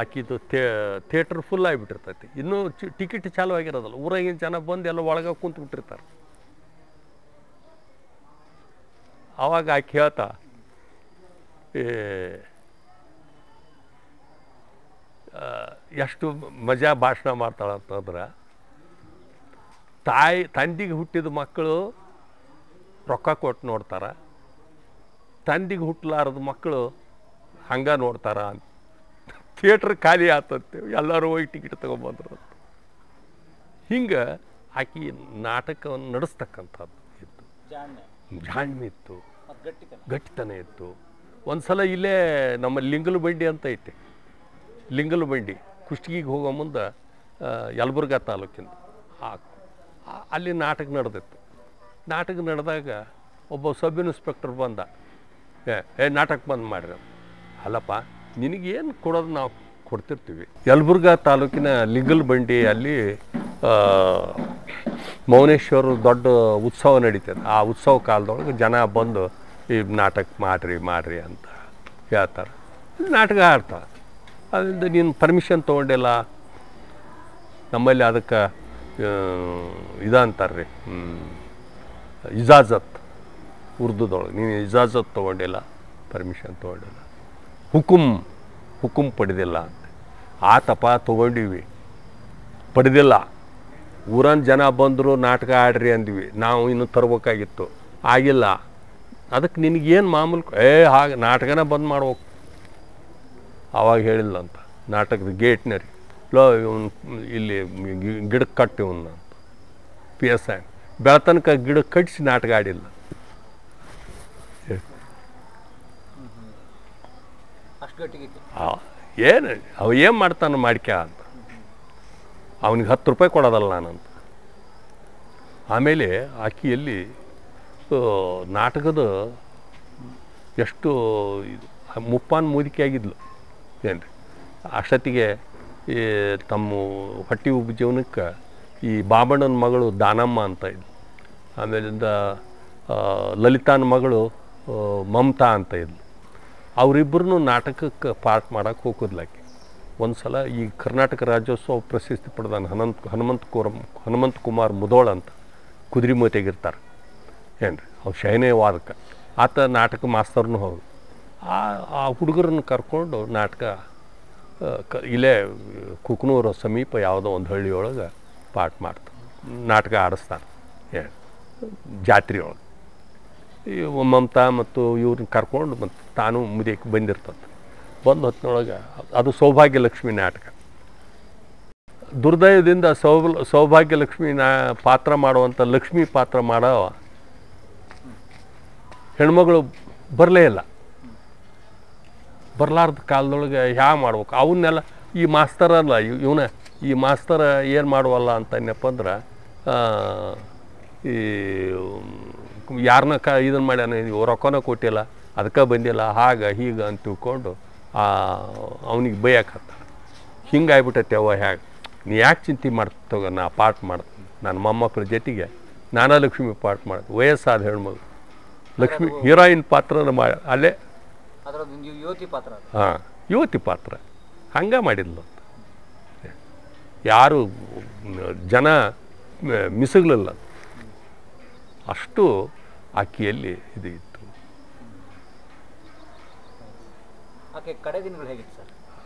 ಆಕಿದು ಥಿಯೇಟ್ರ್ ಫುಲ್ ಆಗಿಬಿಟ್ಟಿರ್ತೈತಿ ಇನ್ನೂ ಚಿ ಟಿಕೆಟ್ ಚಾಲು ಆಗಿರೋದಲ್ಲ ಊರಾಗಿನ ಜನ ಬಂದು ಎಲ್ಲ ಒಳಗೆ ಬಿಟ್ಟಿರ್ತಾರೆ ಆವಾಗ ಆಕೆ ಹೇಳ್ತಾ ಎಷ್ಟು ಮಜಾ ಭಾಷಣ ಅಂತಂದ್ರೆ ತಾಯಿ ತಂದಿಗೆ ಹುಟ್ಟಿದ ಮಕ್ಕಳು ರೊಕ್ಕ ಕೊಟ್ಟು ನೋಡ್ತಾರೆ ತಂದಿಗೆ ಹುಟ್ಟಲಾರದ ಮಕ್ಕಳು ಹಂಗೆ ನೋಡ್ತಾರ ಅಂತ ಥಿಯೇಟ್ರ್ ಖಾಲಿ ಆತಂತೆ ಎಲ್ಲರೂ ಹೋಗಿ ಟಿಕೆಟ್ ತೊಗೊಂಬಂದ್ರು ಅಂತ ಹಿಂಗೆ ಆಕೆ ನಾಟಕವನ್ನು ನಡೆಸ್ತಕ್ಕಂಥದ್ದು ಇತ್ತು ಇತ್ತು ಗಟ್ಟಿತನ ಇತ್ತು ಒಂದು ಸಲ ಇಲ್ಲೇ ನಮ್ಮ ಲಿಂಗಲು ಬಂಡಿ ಅಂತ ಐತೆ ಲಿಂಗಲು ಬಂಡಿ ಕುಷ್ಟಗಿಗೆ ಹೋಗೋ ಮುಂದೆ ಯಲಬುರ್ಗ ತಾಲೂಕಿಂದ ಅಲ್ಲಿ ನಾಟಕ ನಡೆದಿತ್ತು ನಾಟಕ ನಡೆದಾಗ ಒಬ್ಬ ಸಬ್ ಇನ್ಸ್ಪೆಕ್ಟರ್ ಬಂದ ಏ ಏ ನಾಟಕ ಬಂದು ಮಾಡ್ರಿ ಅಲ್ಲಪ್ಪ ನಿನಗೇನು ಕೊಡೋದು ನಾವು ಕೊಡ್ತಿರ್ತೀವಿ ಯಲಬುರ್ಗ ತಾಲೂಕಿನ ಲಿಂಗಲ್ ಬಂಡಿ ಅಲ್ಲಿ ಮೌನೇಶ್ವರ ದೊಡ್ಡ ಉತ್ಸವ ನಡೀತದೆ ಆ ಉತ್ಸವ ಕಾಲದೊಳಗೆ ಜನ ಬಂದು ಈ ನಾಟಕ ಮಾಡ್ರಿ ಮಾಡ್ರಿ ಅಂತ ಹೇಳ್ತಾರೆ ನಾಟಕ ಆಡ್ತಾರೆ ಅದರಿಂದ ನೀನು ಪರ್ಮಿಷನ್ ತೊಗೊಂಡಿಲ್ಲ ನಮ್ಮಲ್ಲಿ ಅದಕ್ಕೆ ಇದಂತಾರೆ ರೀ ಇಜಾಜತ್ ಉರ್ದುದೊಳಗೆ ನೀನು ಇಜಾಜತ್ ತೊಗೊಂಡಿಲ್ಲ ಪರ್ಮಿಷನ್ ತೊಗೊಂಡಿಲ್ಲ ಹುಕುಂ ಹುಕುಂ ಪಡೆದಿಲ್ಲ ಅಂತ ಆ ತಪ ತೊಗೊಂಡಿವಿ ಪಡೆದಿಲ್ಲ ಊರನ್ ಜನ ಬಂದರು ನಾಟಕ ಆಡ್ರಿ ಅಂದ್ವಿ ನಾವು ಇನ್ನು ತರ್ಬೇಕಾಗಿತ್ತು ಆಗಿಲ್ಲ ಅದಕ್ಕೆ ನಿನಗೇನು ಮಾಮೂಲು ಏ ಹಾಗೆ ನಾಟಕನ ಬಂದ್ ಮಾಡ್ಬೇಕು ಆವಾಗ ಹೇಳಿಲ್ಲ ಅಂತ ನಾಟಕದ ಗೇಟ್ನರಿ ಲೋ ಇವನು ಇಲ್ಲಿ ಗಿಡಕ್ಕೆ ಕಟ್ಟಿ ಇವನ್ನ ಅಂತ ಪಿ ಎಸ್ ಐ ಬೆಳತನಕ ಗಿಡಕ್ಕೆ ಕಟ್ಟಿಸಿ ನಾಟಕ ಆಡಿಲ್ಲ ಏನು ಅವು ಏನು ಮಾಡ್ತಾನೆ ಮಾಡಿಕೆ ಅಂತ ಅವನಿಗೆ ಹತ್ತು ರೂಪಾಯಿ ಕೊಡೋದಲ್ಲ ನಾನಂತ ಆಮೇಲೆ ಆಕಿಯಲ್ಲಿ ನಾಟಕದ ಎಷ್ಟು ಮುಪ್ಪಾನ್ ಮೂದಿಕೆ ಏನು ಏನ್ರಿ ಅಷ್ಟೊತ್ತಿಗೆ ಈ ತಮ್ಮ ಹೊಟ್ಟೆ ಉಬ್ಬು ಜೀವನಕ್ಕೆ ಈ ಬಾಬಣ್ಣನ ಮಗಳು ದಾನಮ್ಮ ಅಂತ ಇದ್ಲು ಆಮೇಲಿಂದ ಲಲಿತಾನ ಮಗಳು ಮಮತಾ ಅಂತ ಇದ್ಲು ಅವರಿಬ್ಬರೂ ನಾಟಕಕ್ಕೆ ಪಾರ್ಟ್ ಮಾಡೋಕ್ಕೆ ಹೋಗೋದ್ಲಾಕಿ ಒಂದು ಸಲ ಈ ಕರ್ನಾಟಕ ರಾಜ್ಯೋತ್ಸವ ಪ್ರಶಸ್ತಿ ಪಡೆದ ಹನುಮಂತ್ ಹನುಮಂತ ಕೋರಂ ಹನುಮಂತ ಕುಮಾರ್ ಮುದೋಳ ಅಂತ ಕುದುರೆ ಮೂತೆಗಿರ್ತಾರೆ ಏನು ರೀ ಅವ್ರು ಶೈನೇ ವಾದಕ ಆತ ನಾಟಕ ಮಾಸ್ತರ್ನೂ ಹೌದು ಆ ಆ ಹುಡುಗರನ್ನು ಕರ್ಕೊಂಡು ನಾಟಕ ಕ ಇಲ್ಲೇ ಕುಕ್ನೂರ ಸಮೀಪ ಯಾವುದೋ ಒಂದು ಹಳ್ಳಿಯೊಳಗೆ ಪಾಠ ಮಾಡ್ತಾರೆ ನಾಟಕ ಆಡಿಸ್ತಾರೆ ಏನು ಜಾತ್ರೆಯೊಳಗೆ ಮಮತಾ ಮತ್ತು ಇವ್ರನ್ನ ಕರ್ಕೊಂಡು ಮತ್ತು ತಾನು ಮುದಿಯಕ್ಕೆ ಬಂದಿರ್ತದೆ ಬಂದು ಹೊತ್ತಿನೊಳಗೆ ಅದು ಸೌಭಾಗ್ಯಲಕ್ಷ್ಮಿ ನಾಟಕ ದುರ್ದಯದಿಂದ ಸೌಭ ಸೌಭಾಗ್ಯಲಕ್ಷ್ಮಿ ನಾ ಪಾತ್ರ ಮಾಡುವಂಥ ಲಕ್ಷ್ಮಿ ಪಾತ್ರ ಮಾಡೋ ಹೆಣ್ಮಗಳು ಬರಲೇ ಇಲ್ಲ ಬರಲಾರ್ದ ಕಾಲದೊಳಗೆ ಹ್ಯಾ ಮಾಡ್ಬೇಕು ಅವನ್ನೆಲ್ಲ ಈ ಮಾಸ್ತರಲ್ಲ ಇವನ ಈ ಮಾಸ್ತರ ಏನು ಮಾಡುವಲ್ಲ ಅಂತನ್ಯಪ್ಪ ಅಂದ್ರೆ ಈ ಯಾರನ್ನ ಕ ಇದನ್ನು ಮಾಡ್ಯಾನ ರೊಕ್ಕನ ಕೊಟ್ಟಿಲ್ಲ ಅದಕ್ಕೆ ಬಂದಿಲ್ಲ ಹಾಗೆ ಹೀಗೆ ಅಂತ ತಿಳ್ಕೊಂಡು ಅವನಿಗೆ ಹಿಂಗೆ ಹಿಂಗಾಗ್ಬಿಟ್ಟೈತೆ ಅವ ಹ್ಯಾಗೆ ನೀ ಯಾಕೆ ಚಿಂತೆ ಮಾಡ್ತೋಗ ನಾ ಪಾಠ ಮಾಡ್ತೀನಿ ನನ್ನ ಮೊಮ್ಮಕ್ಕಳ ಜೊತೆಗೆ ನಾನಾ ಲಕ್ಷ್ಮಿ ಪಾಠ ಮಾಡಿದೆ ವಯಸ್ಸಾದ ಹೆಣ್ಮಗಳು ಲಕ್ಷ್ಮಿ ಹೀರೋಯಿನ್ ಪಾತ್ರನ ಮಾ ಅಲ್ಲೇ ಯುವತಿ ಪಾತ್ರ ಹಾಂ ಯುವತಿ ಪಾತ್ರ ಹಂಗೆ ಮಾಡಿದ್ಲು ಅಂತ ಯಾರು ಜನ ಮಿಸುಗ್ಲಿಲ್ಲ ಅಷ್ಟು ಆಕೆಯಲ್ಲಿ ಇದು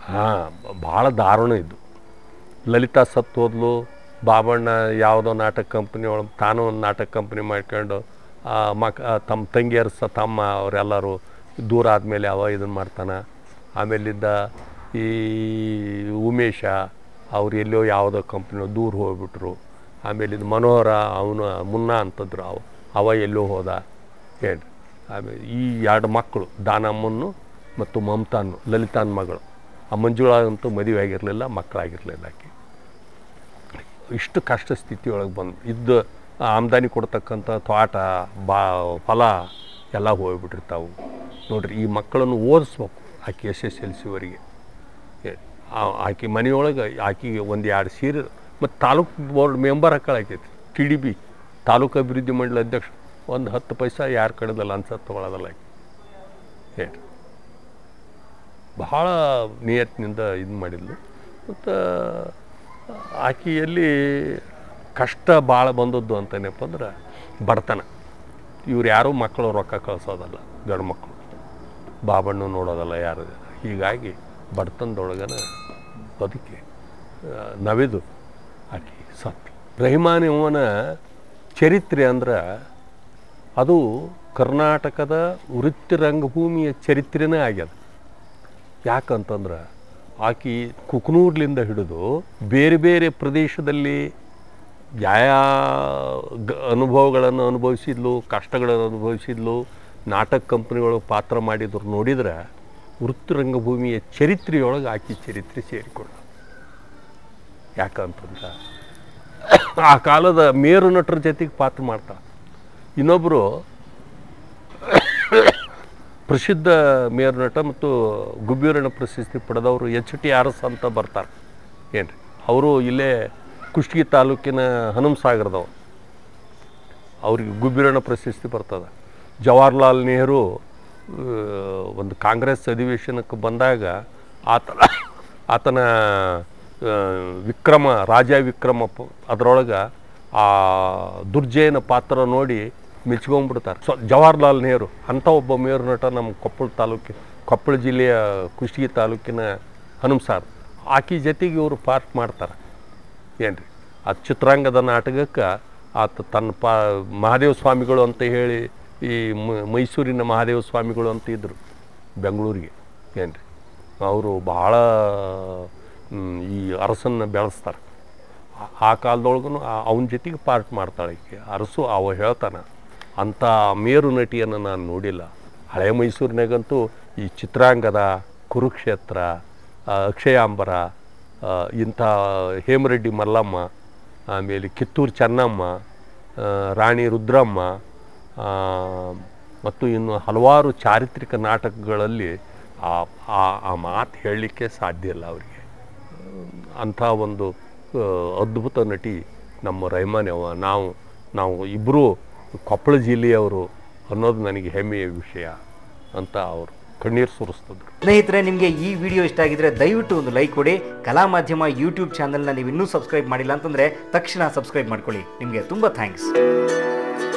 ಹಾಂ ಭಾಳ ದಾರುಣ ಇದ್ದು ಲಲಿತಾ ಸತ್ತು ಹೋದ್ಲು ಬಾಬಣ್ಣ ಯಾವುದೋ ನಾಟಕ ಕಂಪ್ನಿ ಒಳಗೆ ತಾನೂ ಒಂದು ನಾಟಕ ಕಂಪ್ನಿ ಮಾಡ್ಕೊಂಡು ಮಕ್ ತಮ್ಮ ತಂಗಿಯರು ಸ ತಮ್ಮ ಅವರೆಲ್ಲರೂ ದೂರ ಆದಮೇಲೆ ಅವ ಇದನ್ನು ಮಾಡ್ತಾನೆ ಆಮೇಲಿಂದ ಈ ಉಮೇಶ ಅವ್ರು ಎಲ್ಲೋ ಯಾವುದೋ ಕಂಪ್ನಿಯೋ ದೂರ ಹೋಗ್ಬಿಟ್ರು ಆಮೇಲೆ ಮನೋಹರ ಅವನು ಮುನ್ನ ಅಂತಂದ್ರು ಅವ ಅವ ಎಲ್ಲೋ ಹೋದ ಹೇಳಿ ಆಮೇಲೆ ಈ ಎರಡು ಮಕ್ಕಳು ದಾನಮ್ಮನ್ನು ಮತ್ತು ಮಮತಾನ್ ಲಲಿತಾನ್ ಮಗಳು ಆ ಮಂಜುಳ ಅಂತೂ ಮದುವೆ ಆಗಿರಲಿಲ್ಲ ಮಕ್ಕಳಾಗಿರಲಿಲ್ಲ ಆಕೆ ಇಷ್ಟು ಕಷ್ಟ ಸ್ಥಿತಿಯೊಳಗೆ ಬಂದು ಇದ್ದ ಆಮದಾನಿ ಕೊಡ್ತಕ್ಕಂಥ ತೋಟ ಬಾ ಫಲ ಎಲ್ಲ ಹೋಗ್ಬಿಟ್ಟಿರ್ತಾವು ನೋಡ್ರಿ ಈ ಮಕ್ಕಳನ್ನು ಓದಿಸ್ಬೇಕು ಆಕೆ ಎಸ್ ಎಸ್ ಎಲ್ ಸಿವರಿಗೆ ಆಕೆ ಮನೆಯೊಳಗೆ ಆಕೆಗೆ ಒಂದು ಎರಡು ಸೀರೆ ಮತ್ತು ತಾಲೂಕು ಬೋರ್ಡ್ ಮೆಂಬರ್ ಹಾಕಳಾಕೈತಿ ಟಿ ಡಿ ಬಿ ತಾಲೂಕು ಅಭಿವೃದ್ಧಿ ಮಂಡಳಿ ಅಧ್ಯಕ್ಷ ಒಂದು ಹತ್ತು ಪೈಸಾ ಯಾರು ಕಡೆದಲ್ಲ ಅನ್ಸತ್ತೆ ತೊಗೊಳೋದಲ್ಲ ಆಕೆ ಹೇಳಿ ಬಹಳ ನಿಯತ್ತಿನಿಂದ ಇದು ಮಾಡಿದ್ಲು ಮತ್ತು ಆಕೆಯಲ್ಲಿ ಕಷ್ಟ ಭಾಳ ಬಂದದ್ದು ಅಂತೇನಪ್ಪ ಅಂದ್ರೆ ಬಡತನ ಇವ್ರು ಯಾರೂ ಮಕ್ಕಳು ರೊಕ್ಕ ಕಳಿಸೋದಲ್ಲ ಗಂಡು ಮಕ್ಕಳು ಬಾಬಣ್ಣು ನೋಡೋದಲ್ಲ ಯಾರು ಹೀಗಾಗಿ ಬಡತನದೊಳಗನ ಬದುಕಿ ನವಿದು ಆಕೆ ಸತ್ ರಹಿಮಾನಿವನ ಚರಿತ್ರೆ ಅಂದ್ರೆ ಅದು ಕರ್ನಾಟಕದ ವೃತ್ತಿ ರಂಗಭೂಮಿಯ ಚರಿತ್ರೆನೇ ಆಗ್ಯದ ಯಾಕಂತಂದ್ರೆ ಆಕೆ ಕುಕ್ನೂರ್ಲಿಂದ ಹಿಡಿದು ಬೇರೆ ಬೇರೆ ಪ್ರದೇಶದಲ್ಲಿ ಯಾವ ಅನುಭವಗಳನ್ನು ಅನುಭವಿಸಿದ್ಲು ಕಷ್ಟಗಳನ್ನು ಅನುಭವಿಸಿದ್ಲು ನಾಟಕ ಕಂಪ್ನಿಗಳು ಪಾತ್ರ ಮಾಡಿದ್ರು ನೋಡಿದ್ರೆ ರಂಗಭೂಮಿಯ ಚರಿತ್ರೆಯೊಳಗೆ ಆಕೆ ಚರಿತ್ರೆ ಸೇರಿಕೊಂಡ ಯಾಕಂತಂದ್ರೆ ಆ ಕಾಲದ ಮೇರು ನಟರ ಜೊತೆಗೆ ಪಾತ್ರ ಮಾಡ್ತಾ ಇನ್ನೊಬ್ಬರು ಪ್ರಸಿದ್ಧ ಮೇಯರ್ ನಟ ಮತ್ತು ಗುಬ್ಬಿರಣ ಪ್ರಶಸ್ತಿ ಪಡೆದವರು ಎಚ್ ಟಿ ಆರ್ ಎಸ್ ಅಂತ ಬರ್ತಾರೆ ಏನು ರೀ ಅವರು ಇಲ್ಲೇ ಕುಷ್ಟಗಿ ತಾಲೂಕಿನ ಹನುಮಸಾಗರದವ್ರು ಅವ್ರಿಗೆ ಗುಬ್ಬಿರಣ ಪ್ರಶಸ್ತಿ ಬರ್ತದೆ ಜವಾಹರ್ಲಾಲ್ ನೆಹರು ಒಂದು ಕಾಂಗ್ರೆಸ್ ಅಧಿವೇಶನಕ್ಕೆ ಬಂದಾಗ ಆತನ ಆತನ ವಿಕ್ರಮ ರಾಜ ವಿಕ್ರಮ ಅದರೊಳಗೆ ಆ ದುರ್ಜಯನ ಪಾತ್ರ ನೋಡಿ ಮೆಚ್ಕೊಂಡ್ಬಿಡ್ತಾರೆ ಸೊ ಜವಾಹರ್ಲಾಲ್ ನೆಹರು ಅಂಥ ಒಬ್ಬ ಮೇರು ನಟ ನಮ್ಮ ಕೊಪ್ಪಳ ತಾಲೂಕಿನ ಕೊಪ್ಪಳ ಜಿಲ್ಲೆಯ ಕುಷ್ಟಗಿ ತಾಲೂಕಿನ ಹನುಮಸಾರ್ ಆಕೆ ಜೊತೆಗೆ ಇವರು ಪಾರ್ಟ್ ಮಾಡ್ತಾರೆ ಏನ್ರಿ ಆ ಚಿತ್ರಾಂಗದ ನಾಟಕಕ್ಕೆ ಆತ ತನ್ನ ಪಾ ಮಹಾದೇವ ಸ್ವಾಮಿಗಳು ಅಂತ ಹೇಳಿ ಈ ಮೈಸೂರಿನ ಮಹಾದೇವ ಸ್ವಾಮಿಗಳು ಅಂತ ಇದ್ದರು ಬೆಂಗಳೂರಿಗೆ ಏನು ರೀ ಅವರು ಭಾಳ ಈ ಅರಸನ್ನ ಬೆಳೆಸ್ತಾರೆ ಆ ಕಾಲದೊಳಗೂ ಅವನ ಜೊತೆಗೆ ಪಾರ್ಟ್ ಮಾಡ್ತಾಳೆ ಅರಸು ಅವ ಹೇಳ್ತಾನೆ ಅಂಥ ಮೇರು ನಟಿಯನ್ನು ನಾನು ನೋಡಿಲ್ಲ ಹಳೆ ಮೈಸೂರಿನಾಗಂತೂ ಈ ಚಿತ್ರಾಂಗದ ಕುರುಕ್ಷೇತ್ರ ಅಕ್ಷಯಾಂಬರ ಇಂಥ ಹೇಮರೆಡ್ಡಿ ಮಲ್ಲಮ್ಮ ಆಮೇಲೆ ಕಿತ್ತೂರು ಚೆನ್ನಮ್ಮ ರಾಣಿ ರುದ್ರಮ್ಮ ಮತ್ತು ಇನ್ನು ಹಲವಾರು ಚಾರಿತ್ರಿಕ ನಾಟಕಗಳಲ್ಲಿ ಆ ಆ ಮಾತು ಹೇಳಲಿಕ್ಕೆ ಸಾಧ್ಯ ಇಲ್ಲ ಅವರಿಗೆ ಅಂಥ ಒಂದು ಅದ್ಭುತ ನಟಿ ನಮ್ಮ ರಹಮಾನ್ಯವ ನಾವು ನಾವು ಇಬ್ಬರೂ ಕೊಪ್ಪಳ ಜಿಲ್ಲೆಯವರು ಅನ್ನೋದು ನನಗೆ ಹೆಮ್ಮೆಯ ವಿಷಯ ಅಂತ ಅವರು ಕಣ್ಣೀರು ಸುರಿಸ್ತದ್ರು ಸ್ನೇಹಿತರೆ ನಿಮಗೆ ಈ ವಿಡಿಯೋ ಇಷ್ಟ ಆಗಿದ್ರೆ ದಯವಿಟ್ಟು ಒಂದು ಲೈಕ್ ಕೊಡಿ ಕಲಾ ಮಾಧ್ಯಮ ಯೂಟ್ಯೂಬ್ ಚಾನೆಲ್ನ ನೀವು ಇನ್ನೂ ಸಬ್ಸ್ಕ್ರೈಬ್ ಮಾಡಿಲ್ಲ ಅಂತಂದರೆ ತಕ್ಷಣ ಸಬ್ಸ್ಕ್ರೈಬ್ ಮಾಡ್ಕೊಳ್ಳಿ ನಿಮಗೆ ತುಂಬ ಥ್ಯಾಂಕ್ಸ್